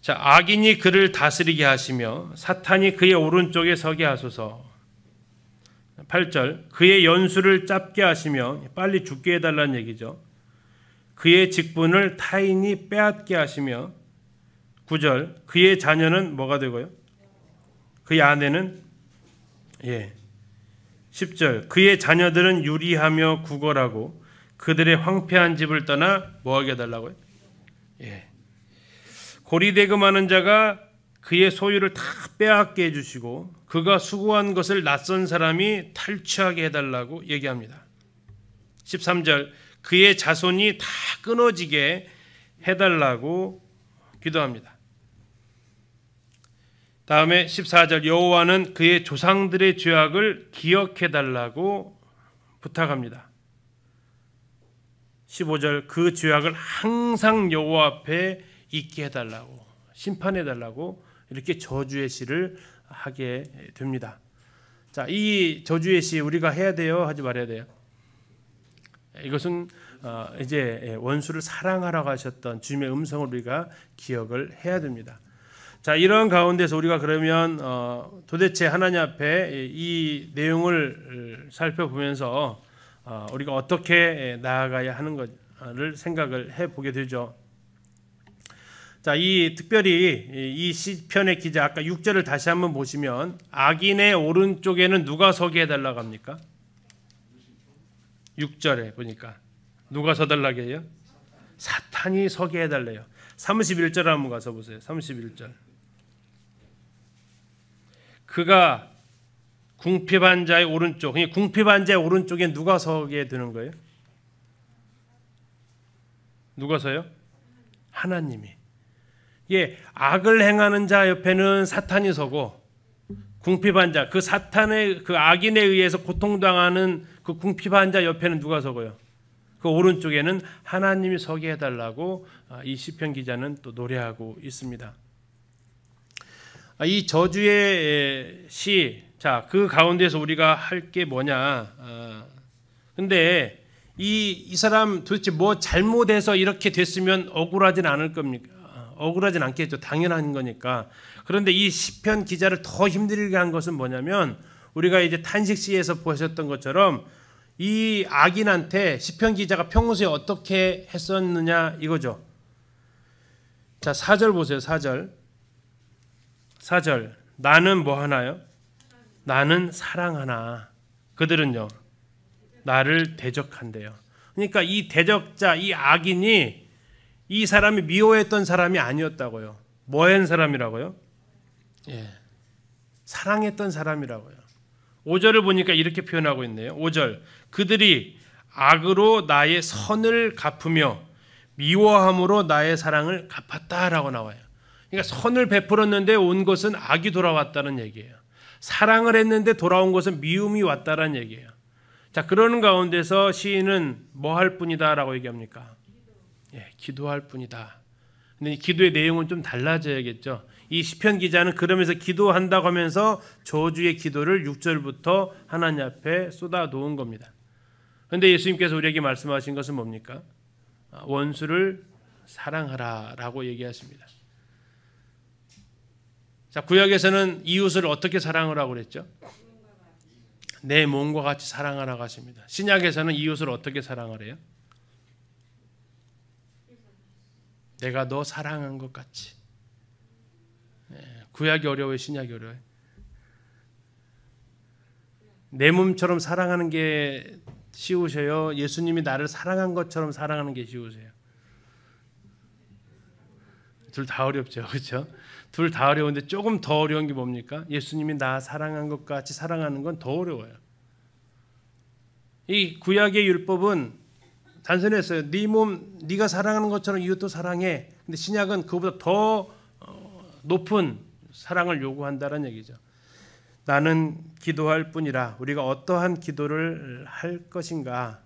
자 악인이 그를 다스리게 하시며 사탄이 그의 오른쪽에 서게 하소서. 8절 그의 연수를 짧게 하시며 빨리 죽게 해달라는 얘기죠. 그의 직분을 타인이 빼앗게 하시며 9절 그의 자녀는 뭐가 되고요? 그의아내는 예. 10절 그의 자녀들은 유리하며 구걸하고 그들의 황폐한 집을 떠나 뭐하게 달라고요 예. 고리대금하는 자가 그의 소유를 다 빼앗게 해주시고 그가 수고한 것을 낯선 사람이 탈취하게 해달라고 얘기합니다. 13절 그의 자손이 다 끊어지게 해달라고 기도합니다. 다음에 14절 여호와는 그의 조상들의 죄악을 기억해 달라고 부탁합니다. 15절 그 죄악을 항상 여호와 앞에 있게 해 달라고 심판해 달라고 이렇게 저주의 시를 하게 됩니다. 자, 이 저주의 시 우리가 해야 돼요, 하지 말아야 돼요. 이것은 어, 이제 원수를 사랑하라고 하셨던 주님의 음성을 우리가 기억을 해야 됩니다. 자 이런 가운데서 우리가 그러면 어, 도대체 하나님 앞에 이 내용을 살펴보면서 어, 우리가 어떻게 나아가야 하는 것을 생각을 해보게 되죠. 자, 이 특별히 이 시편의 기자 아까 6절을 다시 한번 보시면 악인의 오른쪽에는 누가 서게 해달라고 합니까? 6절에 보니까 누가 서달라고 해요? 사탄이 서게 해달래요. 31절 한번 가서 보세요. 31절. 그가 궁핍한자의 오른쪽, 그러니까 궁핍한자의 오른쪽에 누가 서게 되는 거예요? 누가 서요? 하나님이. 예, 악을 행하는 자 옆에는 사탄이 서고 궁핍한 자, 그 사탄의 그 악인에 의해서 고통당하는 그 궁핍한 자 옆에는 누가 서고요? 그 오른쪽에는 하나님이 서게 해달라고 아, 이 시편 기자는 또 노래하고 있습니다. 아, 이 저주의 시, 자, 그 가운데서 우리가 할 게 뭐냐. 아, 근데 이, 이 사람 도대체 뭐 잘못해서 이렇게 됐으면 억울하진 않을 겁니까? 억울하진 않겠죠. 당연한 거니까. 그런데 이 시편 기자를 더 힘들게 한 것은 뭐냐면 우리가 이제 탄식 시에서 보셨던 것처럼 이 악인한테 시편 기자가 평소에 어떻게 했었느냐 이거죠. 자, 4절 보세요. 4절. 4절 나는 뭐 하나요? 나는 사랑하나 그들은요 나를 대적한대요. 그러니까 이 대적자 이 악인이 이 사람이 미워했던 사람이 아니었다고요. 뭐한 사람이라고요? 예. 사랑했던 사람이라고요. 5절을 보니까 이렇게 표현하고 있네요. 5절. 그들이 악으로 나의 선을 갚으며 미워함으로 나의 사랑을 갚았다라고 나와요. 그러니까 선을 베풀었는데 온 것은 악이 돌아왔다는 얘기예요. 사랑을 했는데 돌아온 것은 미움이 왔다는 얘기예요. 자, 그러는 가운데서 시인은 뭐 할 뿐이다라고 얘기합니까? 예, 기도할 뿐이다. 근데 기도의 내용은 좀 달라져야겠죠. 이 시편 기자는 그러면서 기도한다고 하면서 저주의 기도를 6절부터 하나님 앞에 쏟아 놓은 겁니다. 근데 예수님께서 우리에게 말씀하신 것은 뭡니까? 아, 원수를 사랑하라라고 얘기하십니다. 자, 구약에서는 이웃을 어떻게 사랑하라고 그랬죠? 내 몸과 같이 사랑하라고 하십니다. 신약에서는 이웃을 어떻게 사랑하래요? 내가 너 사랑한 것 같이. 예, 구약이 어려워요, 신약이 어려워요. 내 몸처럼 사랑하는 게 쉬우셔요. 예수님이 나를 사랑한 것처럼 사랑하는 게 쉬우세요. 둘 다 어렵죠, 그렇죠? 둘다 어려운데 조금 더 어려운 게 뭡니까? 예수님이 나 사랑한 것 같이 사랑하는 건 더 어려워요. 이 구약의 율법은 단순했어요. 네 몸, 네가 사랑하는 것처럼 이웃도 사랑해. 근데 신약은 그보다 더 어, 높은 사랑을 요구한다는 얘기죠. 나는 기도할 뿐이라 우리가 어떠한 기도를 할 것인가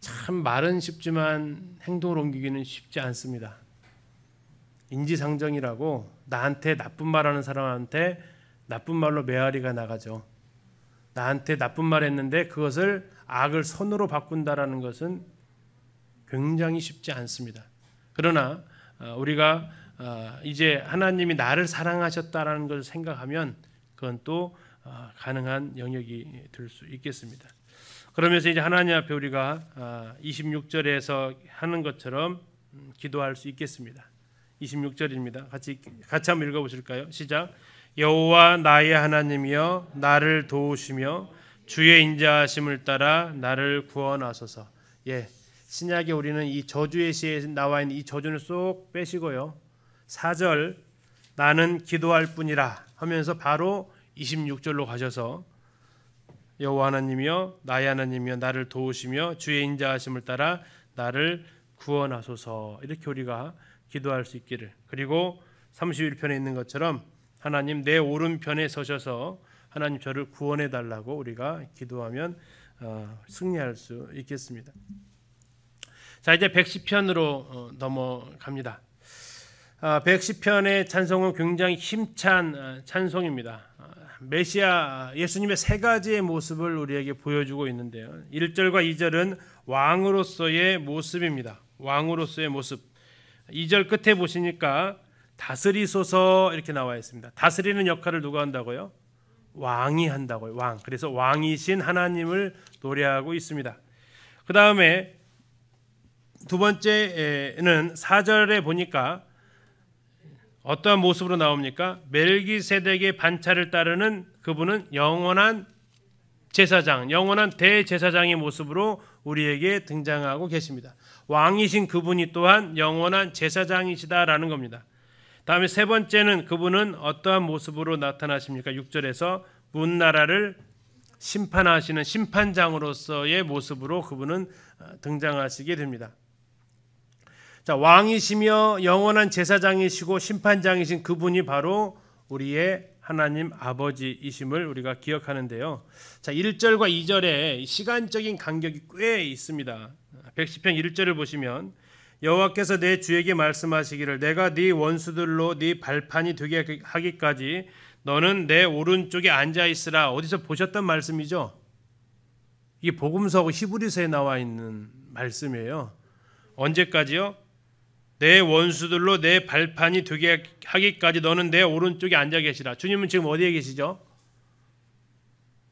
참 말은 쉽지만 행동을 옮기기는 쉽지 않습니다. 인지상정이라고 나한테 나쁜 말하는 사람한테 나쁜 말로 메아리가 나가죠. 나한테 나쁜 말 했는데 그것을 악을 선으로 바꾼다라는 것은 굉장히 쉽지 않습니다. 그러나 어, 우리가 어, 이제 하나님이 나를 사랑하셨다라는 것을 생각하면 그건 또 어, 가능한 영역이 될 수 있겠습니다. 그러면서 이제 하나님 앞에 우리가 26절에서 하는 것처럼 음, 기도할 수 있겠습니다. 26절입니다. 같이 같이 한번 읽어 보실까요? 시작. 여호와 나의 하나님이여 나를 도우시며 주의 인자하심을 따라 나를 구원하소서. 예. 신약에 우리는 이 저주의 시에 나와 있는 이 저주는 쏙 빼시고요. 4절 나는 기도할 뿐이라 하면서 바로 26절로 가셔서 여호와 하나님이여 나의 하나님이여 나를 도우시며 주의 인자하심을 따라 나를 구원하소서. 이렇게 우리가 기도할 수 있기를 그리고 31편에 있는 것처럼 하나님 내 오른편에 서셔서 하나님 저를 구원해 달라고 우리가 기도하면 어, 승리할 수 있겠습니다. 자 이제 110편으로 어, 넘어갑니다. 110편의 아, 찬송은 굉장히 힘찬 어, 찬송입니다. 아, 메시아 예수님의 세 가지의 모습을 우리에게 보여주고 있는데요. 1절과 2절은 왕으로서의 모습입니다. 왕으로서의 모습. 2절 끝에 보시니까 다스리소서 이렇게 나와 있습니다. 다스리는 역할을 누가 한다고요? 왕이 한다고요. 왕. 그래서 왕이신 하나님을 노래하고 있습니다. 그 다음에 두 번째는 4절에 보니까 어떠한 모습으로 나옵니까? 멜기세덱의 반차를 따르는 그분은 영원한 제사장, 영원한 대제사장의 모습으로 우리에게 등장하고 계십니다. 왕이신 그분이 또한 영원한 제사장이시다라는 겁니다. 다음에 세 번째는 그분은 어떠한 모습으로 나타나십니까? 6절에서 문 나라를 심판하시는 심판장으로서의 모습으로 그분은 어, 등장하시게 됩니다. 자, 왕이시며 영원한 제사장이시고 심판장이신 그분이 바로 우리의 하나님 아버지이심을 우리가 기억하는데요. 자, 1절과 2절에 시간적인 간격이 꽤 있습니다. 110편 1절을 보시면 여호와께서 내 주에게 말씀하시기를 내가 네 원수들로 네 발판이 되게 하기까지 너는 내 오른쪽에 앉아 있으라 어디서 보셨던 말씀이죠? 이게 복음서고 히브리서에 나와 있는 말씀이에요. 언제까지요? 내 원수들로 내 발판이 되게 하기까지 너는 내 오른쪽에 앉아 계시라. 주님은 지금 어디에 계시죠?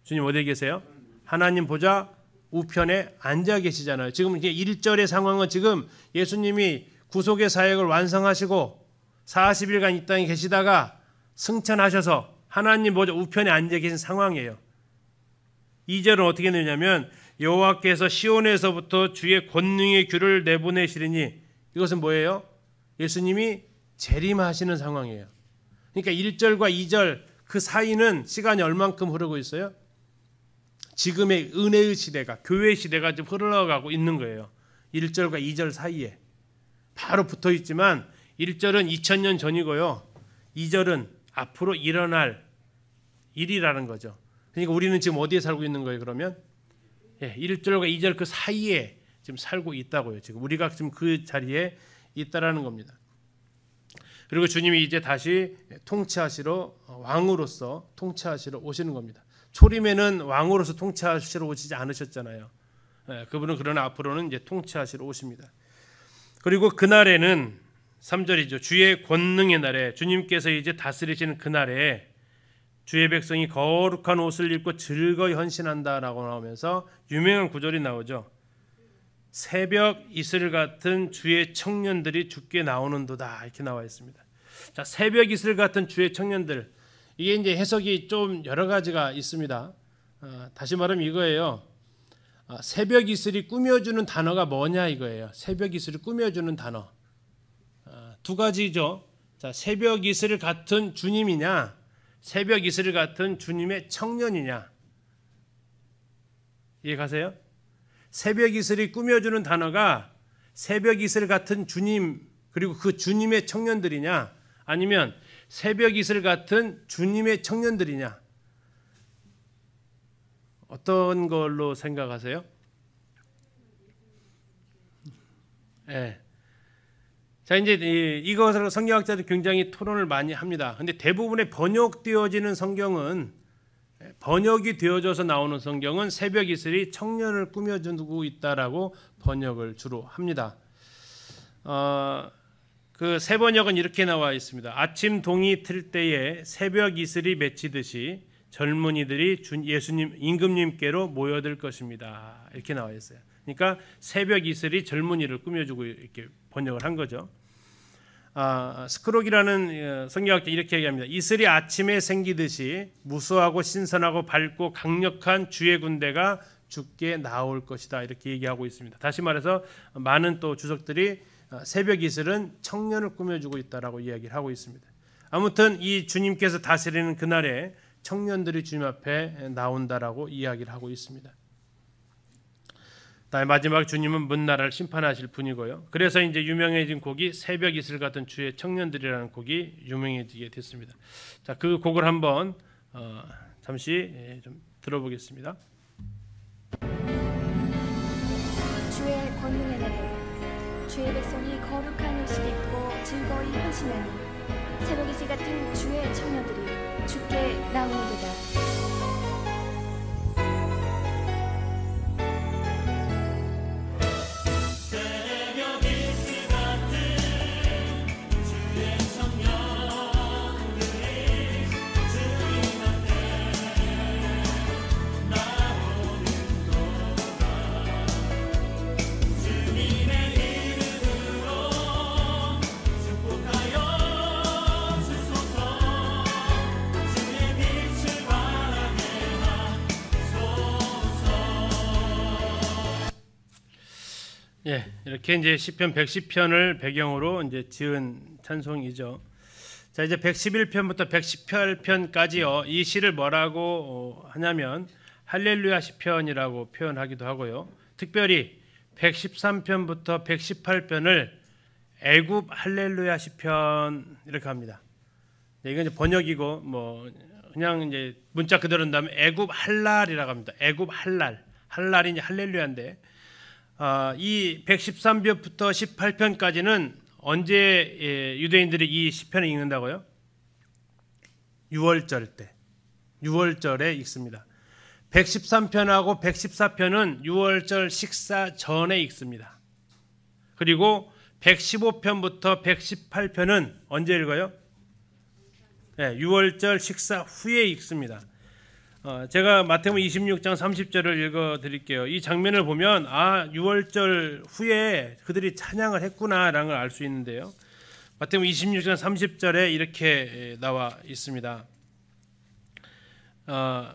주님 어디에 계세요? 하나님 보자 우편에 앉아 계시잖아요. 지금 이게 1절의 상황은 지금 예수님이 구속의 사역을 완성하시고 40일간 이 땅에 계시다가 승천하셔서 하나님 보좌 우편에 앉아 계신 상황이에요. 2절은 어떻게 되냐면 여호와께서 시온에서부터 주의 권능의 규를 내보내시리니 이것은 뭐예요? 예수님이 재림하시는 상황이에요. 그러니까 1절과 2절 그 사이는 시간이 얼만큼 흐르고 있어요? 지금의 은혜의 시대가 교회 시대가 좀 흘러가고 있는 거예요. 1절과 2절 사이에 바로 붙어 있지만 1절은 2000년 전이고요. 2절은 앞으로 일어날 일이라는 거죠. 그러니까 우리는 지금 어디에 살고 있는 거예요, 그러면? 예, 1절과 2절 그 사이에 지금 살고 있다고요. 지금 우리가 지금 그 자리에 있다라는 겁니다. 그리고 주님이 이제 다시 통치하시러 어, 왕으로서 통치하시러 오시는 겁니다. 초림에는 왕으로서 통치하시러 오시지 않으셨잖아요. 예, 그분은 그러 앞으로는 이제 통치하시러 오십니다. 그리고 그날에는 3절이죠. 주의 권능의 날에 주님께서 이제 다스리시는 그날에 주의 백성이 거룩한 옷을 입고 즐거이 헌신한다라고 나오면서 유명한 구절이 나오죠. 새벽 이슬 같은 주의 청년들이 죽게 나오는도다 이렇게 나와 있습니다. 자, 새벽 이슬 같은 주의 청년들 이게 이제 해석이 좀 여러 가지가 있습니다. 어, 다시 말하면 이거예요. 아, 새벽 이슬이 꾸며주는 단어가 뭐냐 이거예요. 새벽 이슬이 꾸며주는 단어. 아, 두 가지죠. 자, 새벽 이슬 같은 주님이냐, 새벽 이슬 같은 주님의 청년이냐. 이해가세요? 새벽 이슬이 꾸며주는 단어가 새벽 이슬 같은 주님 그리고 그 주님의 청년들이냐 아니면 새벽 이슬 같은 주님의 청년들이냐? 어떤 걸로 생각하세요? 예. 네. 자 이제 이것으로 성경학자들 굉장히 토론을 많이 합니다. 근데 대부분의 번역되어지는 성경은 예, 번역이 되어져서 나오는 성경은 새벽 이슬이 청년을 꾸며주고 있다라고 번역을 주로 합니다. 어, 그 세번역은 이렇게 나와 있습니다. 아침 동이 틀 때에 새벽 이슬이 맺히듯이 젊은이들이 예수님 임금님께로 모여들 것입니다. 이렇게 나와 있어요. 그러니까 새벽 이슬이 젊은이를 꾸며주고 이렇게 번역을 한 거죠. 아, 스크록이라는 예, 성경학자 이렇게 얘기합니다. 이슬이 아침에 생기듯이 무수하고 신선하고 밝고 강력한 주의 군대가 죽게 나올 것이다 이렇게 얘기하고 있습니다. 다시 말해서 많은 또 주석들이 어, 새벽 이슬은 청년을 꾸며주고 있다라고 이야기를 하고 있습니다. 아무튼 이 주님께서 다스리는 그날에 청년들이 주님 앞에 나온다라고 이야기를 하고 있습니다. 다음 마지막 주님은 문나라를 심판하실 분이고요. 그래서 이제 유명해진 곡이 새벽 이슬 같은 주의 청년들이라는 곡이 유명해지게 됐습니다. 자, 그 곡을 한번 어, 잠시 예, 좀 들어보겠습니다. 주의 권능의 날에 주의 백성이 거룩한 옷을 입고 즐거이 헌신하니 새벽이새 같은 주의 청년들이 죽게 나오는데다 이렇게 이제 시편 110편을 배경으로 이제 지은 찬송이죠. 자, 이제 111편부터 118편까지요. 이 시를 뭐라고 어, 하냐면 할렐루야 시편이라고 표현하기도 하고요. 특별히 113편부터 118편을 애굽 할렐루야 시편 이렇게 합니다. 네, 이건 이제 번역이고 뭐 그냥 이제 문자 그대로는 다음에 애굽 할랄이라고 합니다. 애굽 할랄. 할랄이 이제 할렐루야인데 아, 이 113편부터 18편까지는 언제 예, 유대인들이 이 시편을 읽는다고요? 6월절 때. 6월절에 읽습니다. 113편하고 114편은 6월절 식사 전에 읽습니다. 그리고 115편부터 118편은 언제 읽어요? 네, 예, 6월절 식사 후에 읽습니다. 어, 제가 마태복음 26장 30절을 읽어 드릴게요. 이 장면을 보면 아 유월절 후에 그들이 찬양을 했구나라는 걸 알 수 있는데요. 마태복음 26장 30절에 이렇게 예, 나와 있습니다. 어,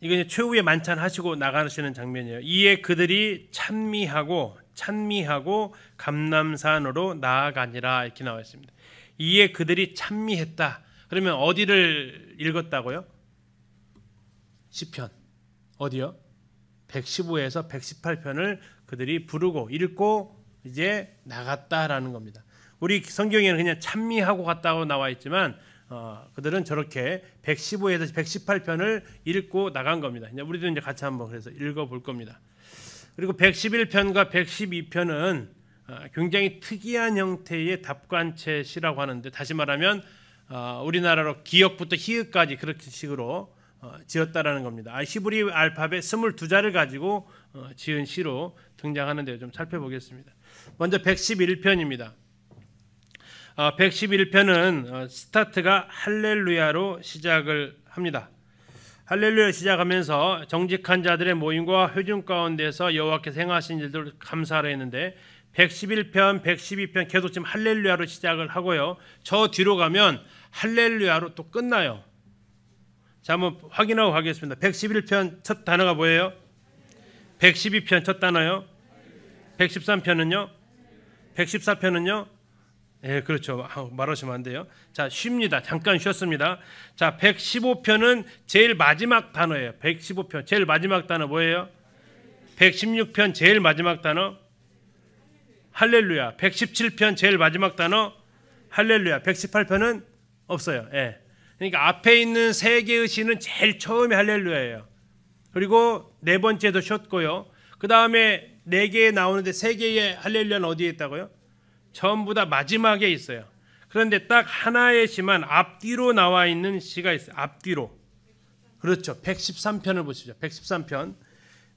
이건 최후의 만찬 하시고 나가시는 장면이에요. 이에 그들이 찬미하고 찬미하고 감남산으로 나아가니라 이렇게 나와 있습니다. 이에 그들이 찬미했다. 그러면 어디를 읽었다고요? 시편 어디요? 115에서 118편을 그들이 부르고 읽고 이제 나갔다라는 겁니다. 우리 성경에는 그냥 찬미하고 갔다고 나와 있지만 어, 그들은 저렇게 115에서 118편을 읽고 나간 겁니다. 이제 우리도 이제 같이 한번 그래서 읽어볼 겁니다. 그리고 111편과 112편은 어, 굉장히 특이한 형태의 답관체 시라고 하는데 다시 말하면 어, 우리나라로 기역부터 희읍까지 그렇게 식으로 어, 지었다라는 겁니다. 아, 히브리 알파벳 22자를 가지고 어, 지은 시로 등장하는데요. 좀 살펴보겠습니다. 먼저 111편입니다. 111편은 어, 스타트가 할렐루야로 시작을 합니다. 할렐루야 시작하면서 정직한 자들의 모임과 회중 가운데서 여호와께서 행하신 일들을 감사하라 했는데 111편, 112편 계속 지금 할렐루야로 시작을 하고요. 저 뒤로 가면 할렐루야로 또 끝나요. 자, 한번 확인하고 가겠습니다. 111편 첫 단어가 뭐예요? 112편 첫 단어요. 113편은요? 114편은요? 예, 그렇죠. 아, 말하시면 안 돼요. 자, 쉽니다. 잠깐 쉬었습니다. 자, 115편은 제일 마지막 단어예요. 115편. 제일 마지막 단어 뭐예요? 116편 제일 마지막 단어. 할렐루야. 117편 제일 마지막 단어. 할렐루야. 118편은 없어요. 예. 그러니까 앞에 있는 세 개의 시는 제일 처음에 할렐루야예요. 그리고 네 번째도 쉬었고요. 그 다음에 네 개에 나오는데 세 개의 할렐루야는 어디에 있다고요? 전부 다 마지막에 있어요. 그런데 딱 하나의 시만 앞뒤로 나와 있는 시가 있어요. 앞뒤로. 그렇죠. 113편을 보시죠. 113편.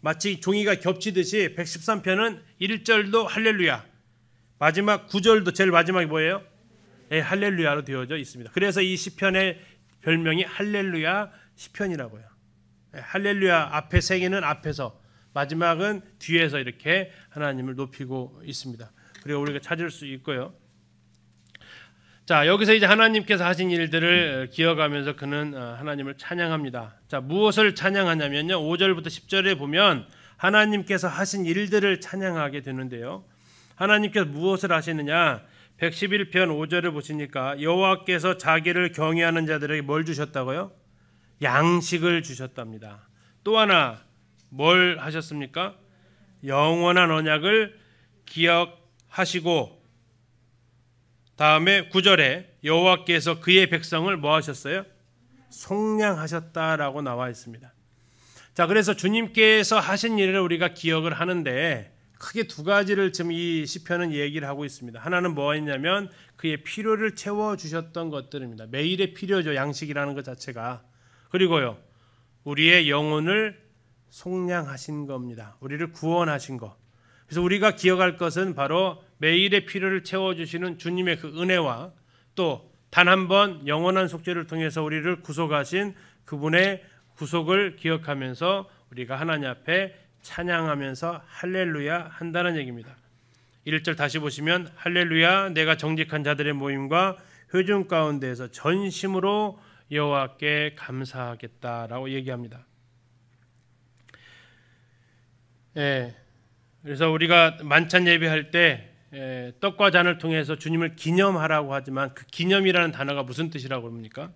마치 종이가 겹치듯이 113편은 1절도 할렐루야. 마지막 9절도 제일 마지막이 뭐예요? 예, 할렐루야로 되어져 있습니다. 그래서 이 시편의 별명이 할렐루야 시편이라고요. 예, 할렐루야 앞에 세 개는 앞에서 마지막은 뒤에서 이렇게 하나님을 높이고 있습니다. 그리고 우리가 찾을 수 있고요. 자 여기서 이제 하나님께서 하신 일들을 기억하면서 그는 어, 하나님을 찬양합니다. 자 무엇을 찬양하냐면요. 5절부터 10절에 보면 하나님께서 하신 일들을 찬양하게 되는데요. 하나님께서 무엇을 하시느냐? 111편 5절을 보시니까 여호와께서 자기를 경외하는 자들에게 뭘 주셨다고요? 양식을 주셨답니다. 또 하나 뭘 하셨습니까? 영원한 언약을 기억하시고 다음에 9절에 여호와께서 그의 백성을 뭐 하셨어요? 속량하셨다라고 나와 있습니다. 자, 그래서 주님께서 하신 일을 우리가 기억을 하는데 크게 두 가지를 지금 이 시편은 얘기를 하고 있습니다. 하나는 뭐였냐면 그의 필요를 채워 주셨던 것들입니다. 매일의 필요죠. 양식이라는 것 자체가. 그리고요. 우리의 영혼을 속량하신 겁니다. 우리를 구원하신 것. 그래서 우리가 기억할 것은 바로 매일의 필요를 채워 주시는 주님의 그 은혜와 또 단 한 번 영원한 속죄를 통해서 우리를 구속하신 그분의 구속을 기억하면서 우리가 하나님 앞에 찬양하면서 할렐루야 한다는 얘기입니다. 1절 다시 보시면 할렐루야 내가 정직한 자들의 모임과 회중 가운데에서 전심으로 여호와께 감사하겠다라고 얘기합니다. 예. 그래서 우리가 만찬 예배할 때 예, 떡과 잔을 통해서 주님을 기념하라고 하지만 그 기념이라는 단어가 무슨 뜻이라고 합니까?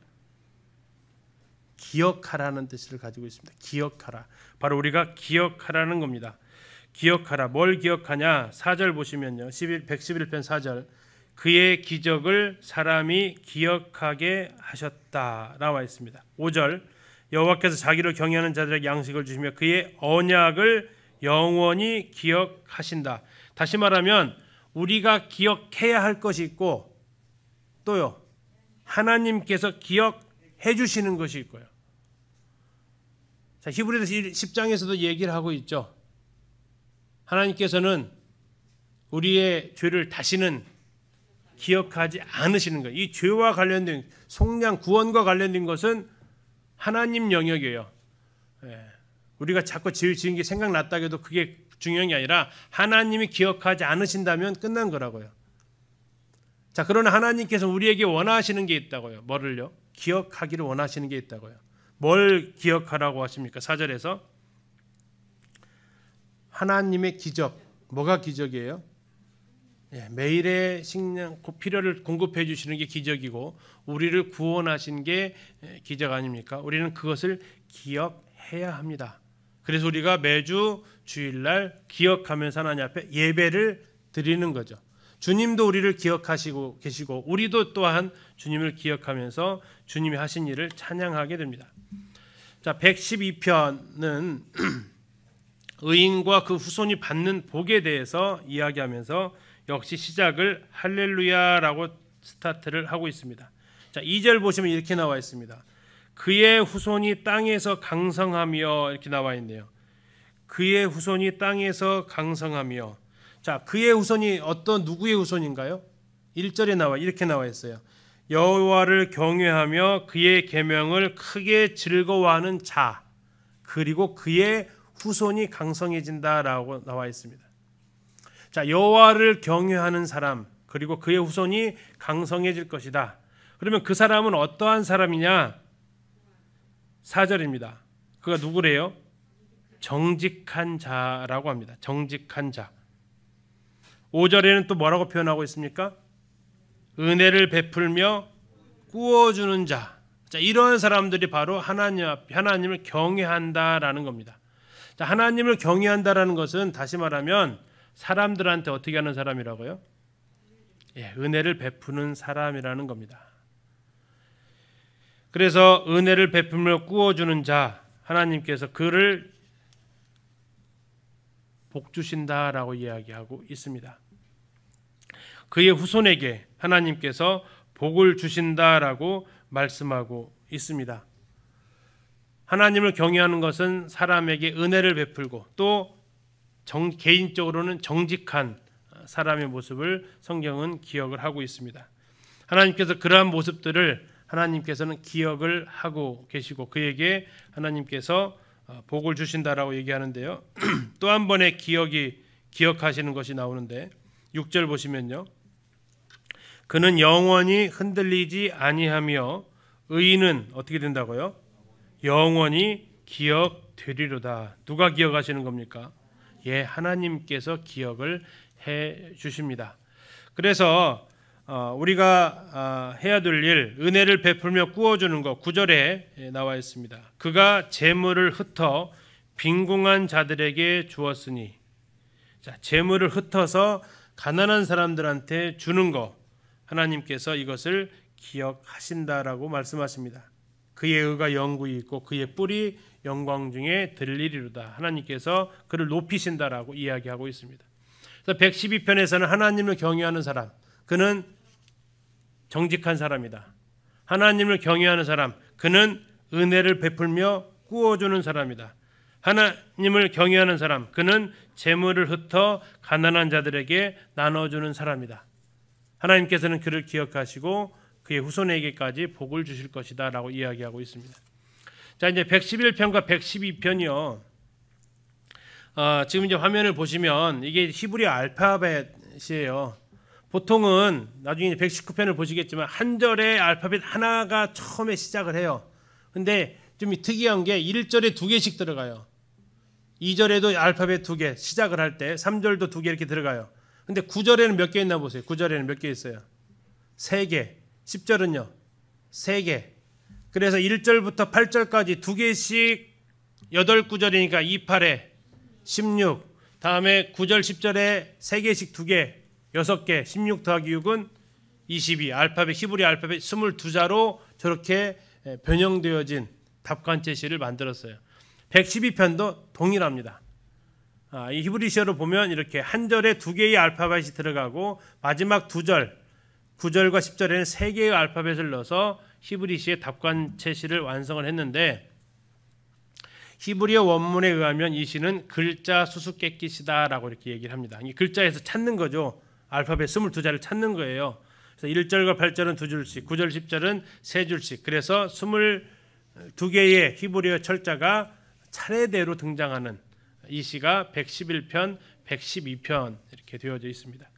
기억하라는 뜻을 가지고 있습니다. 기억하라. 바로 우리가 기억하라는 겁니다. 기억하라. 뭘 기억하냐? 4절 보시면요. 11, 111편 4절. 그의 기적을 사람이 기억하게 하셨다. 나와 있습니다. 5절. 여호와께서 자기를 경외하는 자들에게 양식을 주시며 그의 언약을 영원히 기억하신다. 다시 말하면 우리가 기억해야 할 것이 있고 또요. 하나님께서 기억해 주시는 것이 있고요. 자, 히브리서 10장에서도 얘기를 하고 있죠. 하나님께서는 우리의 죄를 다시는 기억하지 않으시는 거예요. 이 죄와 관련된 속량 구원과 관련된 것은 하나님 영역이에요. 예. 우리가 자꾸 죄 지은 게 생각났다 해도 그게 중요한 게 아니라 하나님이 기억하지 않으신다면 끝난 거라고요. 자, 그러나 하나님께서 우리에게 원하시는 게 있다고요. 뭐를요? 기억하기를 원하시는 게 있다고요. 뭘 기억하라고 하십니까? 4절에서 하나님의 기적. 뭐가 기적이에요? 예, 매일의 식량, 그 필요를 공급해 주시는 게 기적이고 우리를 구원하신 게 예, 기적 아닙니까? 우리는 그것을 기억해야 합니다. 그래서 우리가 매주 주일날 기억하면서 하나님 앞에 예배를 드리는 거죠. 주님도 우리를 기억하시고 계시고 우리도 또한 주님을 기억하면서 주님이 하신 일을 찬양하게 됩니다. 자, 112편은 의인과 그 후손이 받는 복에 대해서 이야기하면서 역시 시작을 할렐루야라고 스타트를 하고 있습니다. 자, 2절 보시면 이렇게 나와 있습니다. 그의 후손이 땅에서 강성하며 이렇게 나와 있네요. 그의 후손이 땅에서 강성하며 자, 그의 후손이 어떤 누구의 후손인가요? 1절에 나와 이렇게 나와 있어요. 여호와를 경외하며 그의 계명을 크게 즐거워하는 자 그리고 그의 후손이 강성해진다라고 나와 있습니다. 자, 여호와를 경외하는 사람 그리고 그의 후손이 강성해질 것이다. 그러면 그 사람은 어떠한 사람이냐? 4절입니다. 그가 누구래요? 정직한 자라고 합니다. 정직한 자. 5절에는 또 뭐라고 표현하고 있습니까? 은혜를 베풀며 꾸어주는 자. 자, 이런 사람들이 바로 하나님 앞, 하나님을 경외한다라는 겁니다. 자, 하나님을 경외한다라는 것은 다시 말하면 사람들한테 어떻게 하는 사람이라고요? 예, 은혜를 베푸는 사람이라는 겁니다. 그래서 은혜를 베풀며 꾸어주는 자, 하나님께서 그를 복주신다라고 이야기하고 있습니다. 그의 후손에게 하나님께서 복을 주신다라고 말씀하고 있습니다. 하나님을 경외하는 것은 사람에게 은혜를 베풀고 또 정, 개인적으로는 정직한 사람의 모습을 성경은 기억을 하고 있습니다. 하나님께서 그러한 모습들을 하나님께서는 기억을 하고 계시고 그에게 하나님께서 어, 복을 주신다라고 얘기하는데요. 또 한 번의 기억이 기억하시는 것이 나오는데 6절 보시면요. 그는 영원히 흔들리지 아니하며 의인은 어떻게 된다고요? 영원히 기억되리로다. 누가 기억하시는 겁니까? 예, 하나님께서 기억을 해 주십니다. 그래서 어, 우리가 아, 해야 될 일, 은혜를 베풀며 구워주는 것, 9절에 예, 나와 있습니다. 그가 재물을 흩어 빈궁한 자들에게 주었으니, 자, 재물을 흩어서 가난한 사람들한테 주는 것, 하나님께서 이것을 기억하신다라고 말씀하십니다. 그의 의가 영구히 있고 그의 뿔이 영광 중에 들리리로다. 하나님께서 그를 높이신다라고 이야기하고 있습니다. 그래서 112편에서는 하나님을 경외하는 사람, 그는 정직한 사람이다. 하나님을 경외하는 사람, 그는 은혜를 베풀며 구워주는 사람이다. 하나님을 경외하는 사람, 그는 재물을 흩어 가난한 자들에게 나눠주는 사람이다. 하나님께서는 그를 기억하시고 그의 후손에게까지 복을 주실 것이다라고 이야기하고 있습니다. 자 이제 111편과 112편이요. 어, 지금 이제 화면을 보시면 이게 히브리 알파벳이에요. 보통은 나중에 119편을 보시겠지만 한 절에 알파벳 하나가 처음에 시작을 해요. 근데 좀 특이한 게 1절에 두 개씩 들어가요. 2절에도 알파벳 두 개 시작을 할 때, 3절도 두 개 이렇게 들어가요. 근데 9절에는 몇 개 있나 보세요. 9절에는 몇 개 있어요? 세개 10절은요? 세개 그래서 1절부터 8절까지 두개씩 여덟 구절이니까 2, 8에 16. 다음에 9절, 10절에 세개씩두개 여섯 개16 더하기 6은 22. 알파벳, 히브리 알파벳 22자로 저렇게 변형되어진 답관체 시를 만들었어요. 112편도 동일합니다. 아, 이 히브리시어로 보면 이렇게 한 절에 두 개의 알파벳이 들어가고 마지막 두 절, 9절과 10절에는 세 개의 알파벳을 넣어서 히브리시의 답관체 시를 완성을 했는데 히브리어 원문에 의하면 이 시는 글자 수수께끼 시다라고 이렇게 얘기를 합니다. 이 글자에서 찾는 거죠. 알파벳 22자를 찾는 거예요. 그래서 1절과 8절은 두 줄씩, 9절, 10절은 세 줄씩. 그래서 22개의 히브리어 철자가 차례대로 등장하는 이 시가 111편, 112편 이렇게 되어져 있습니다.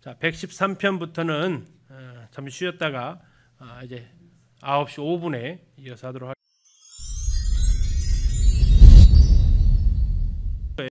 자, 113편부터는 어, 잠시 쉬었다가 아, 이제 9시 5분에 이어서 하도록 하겠습니다.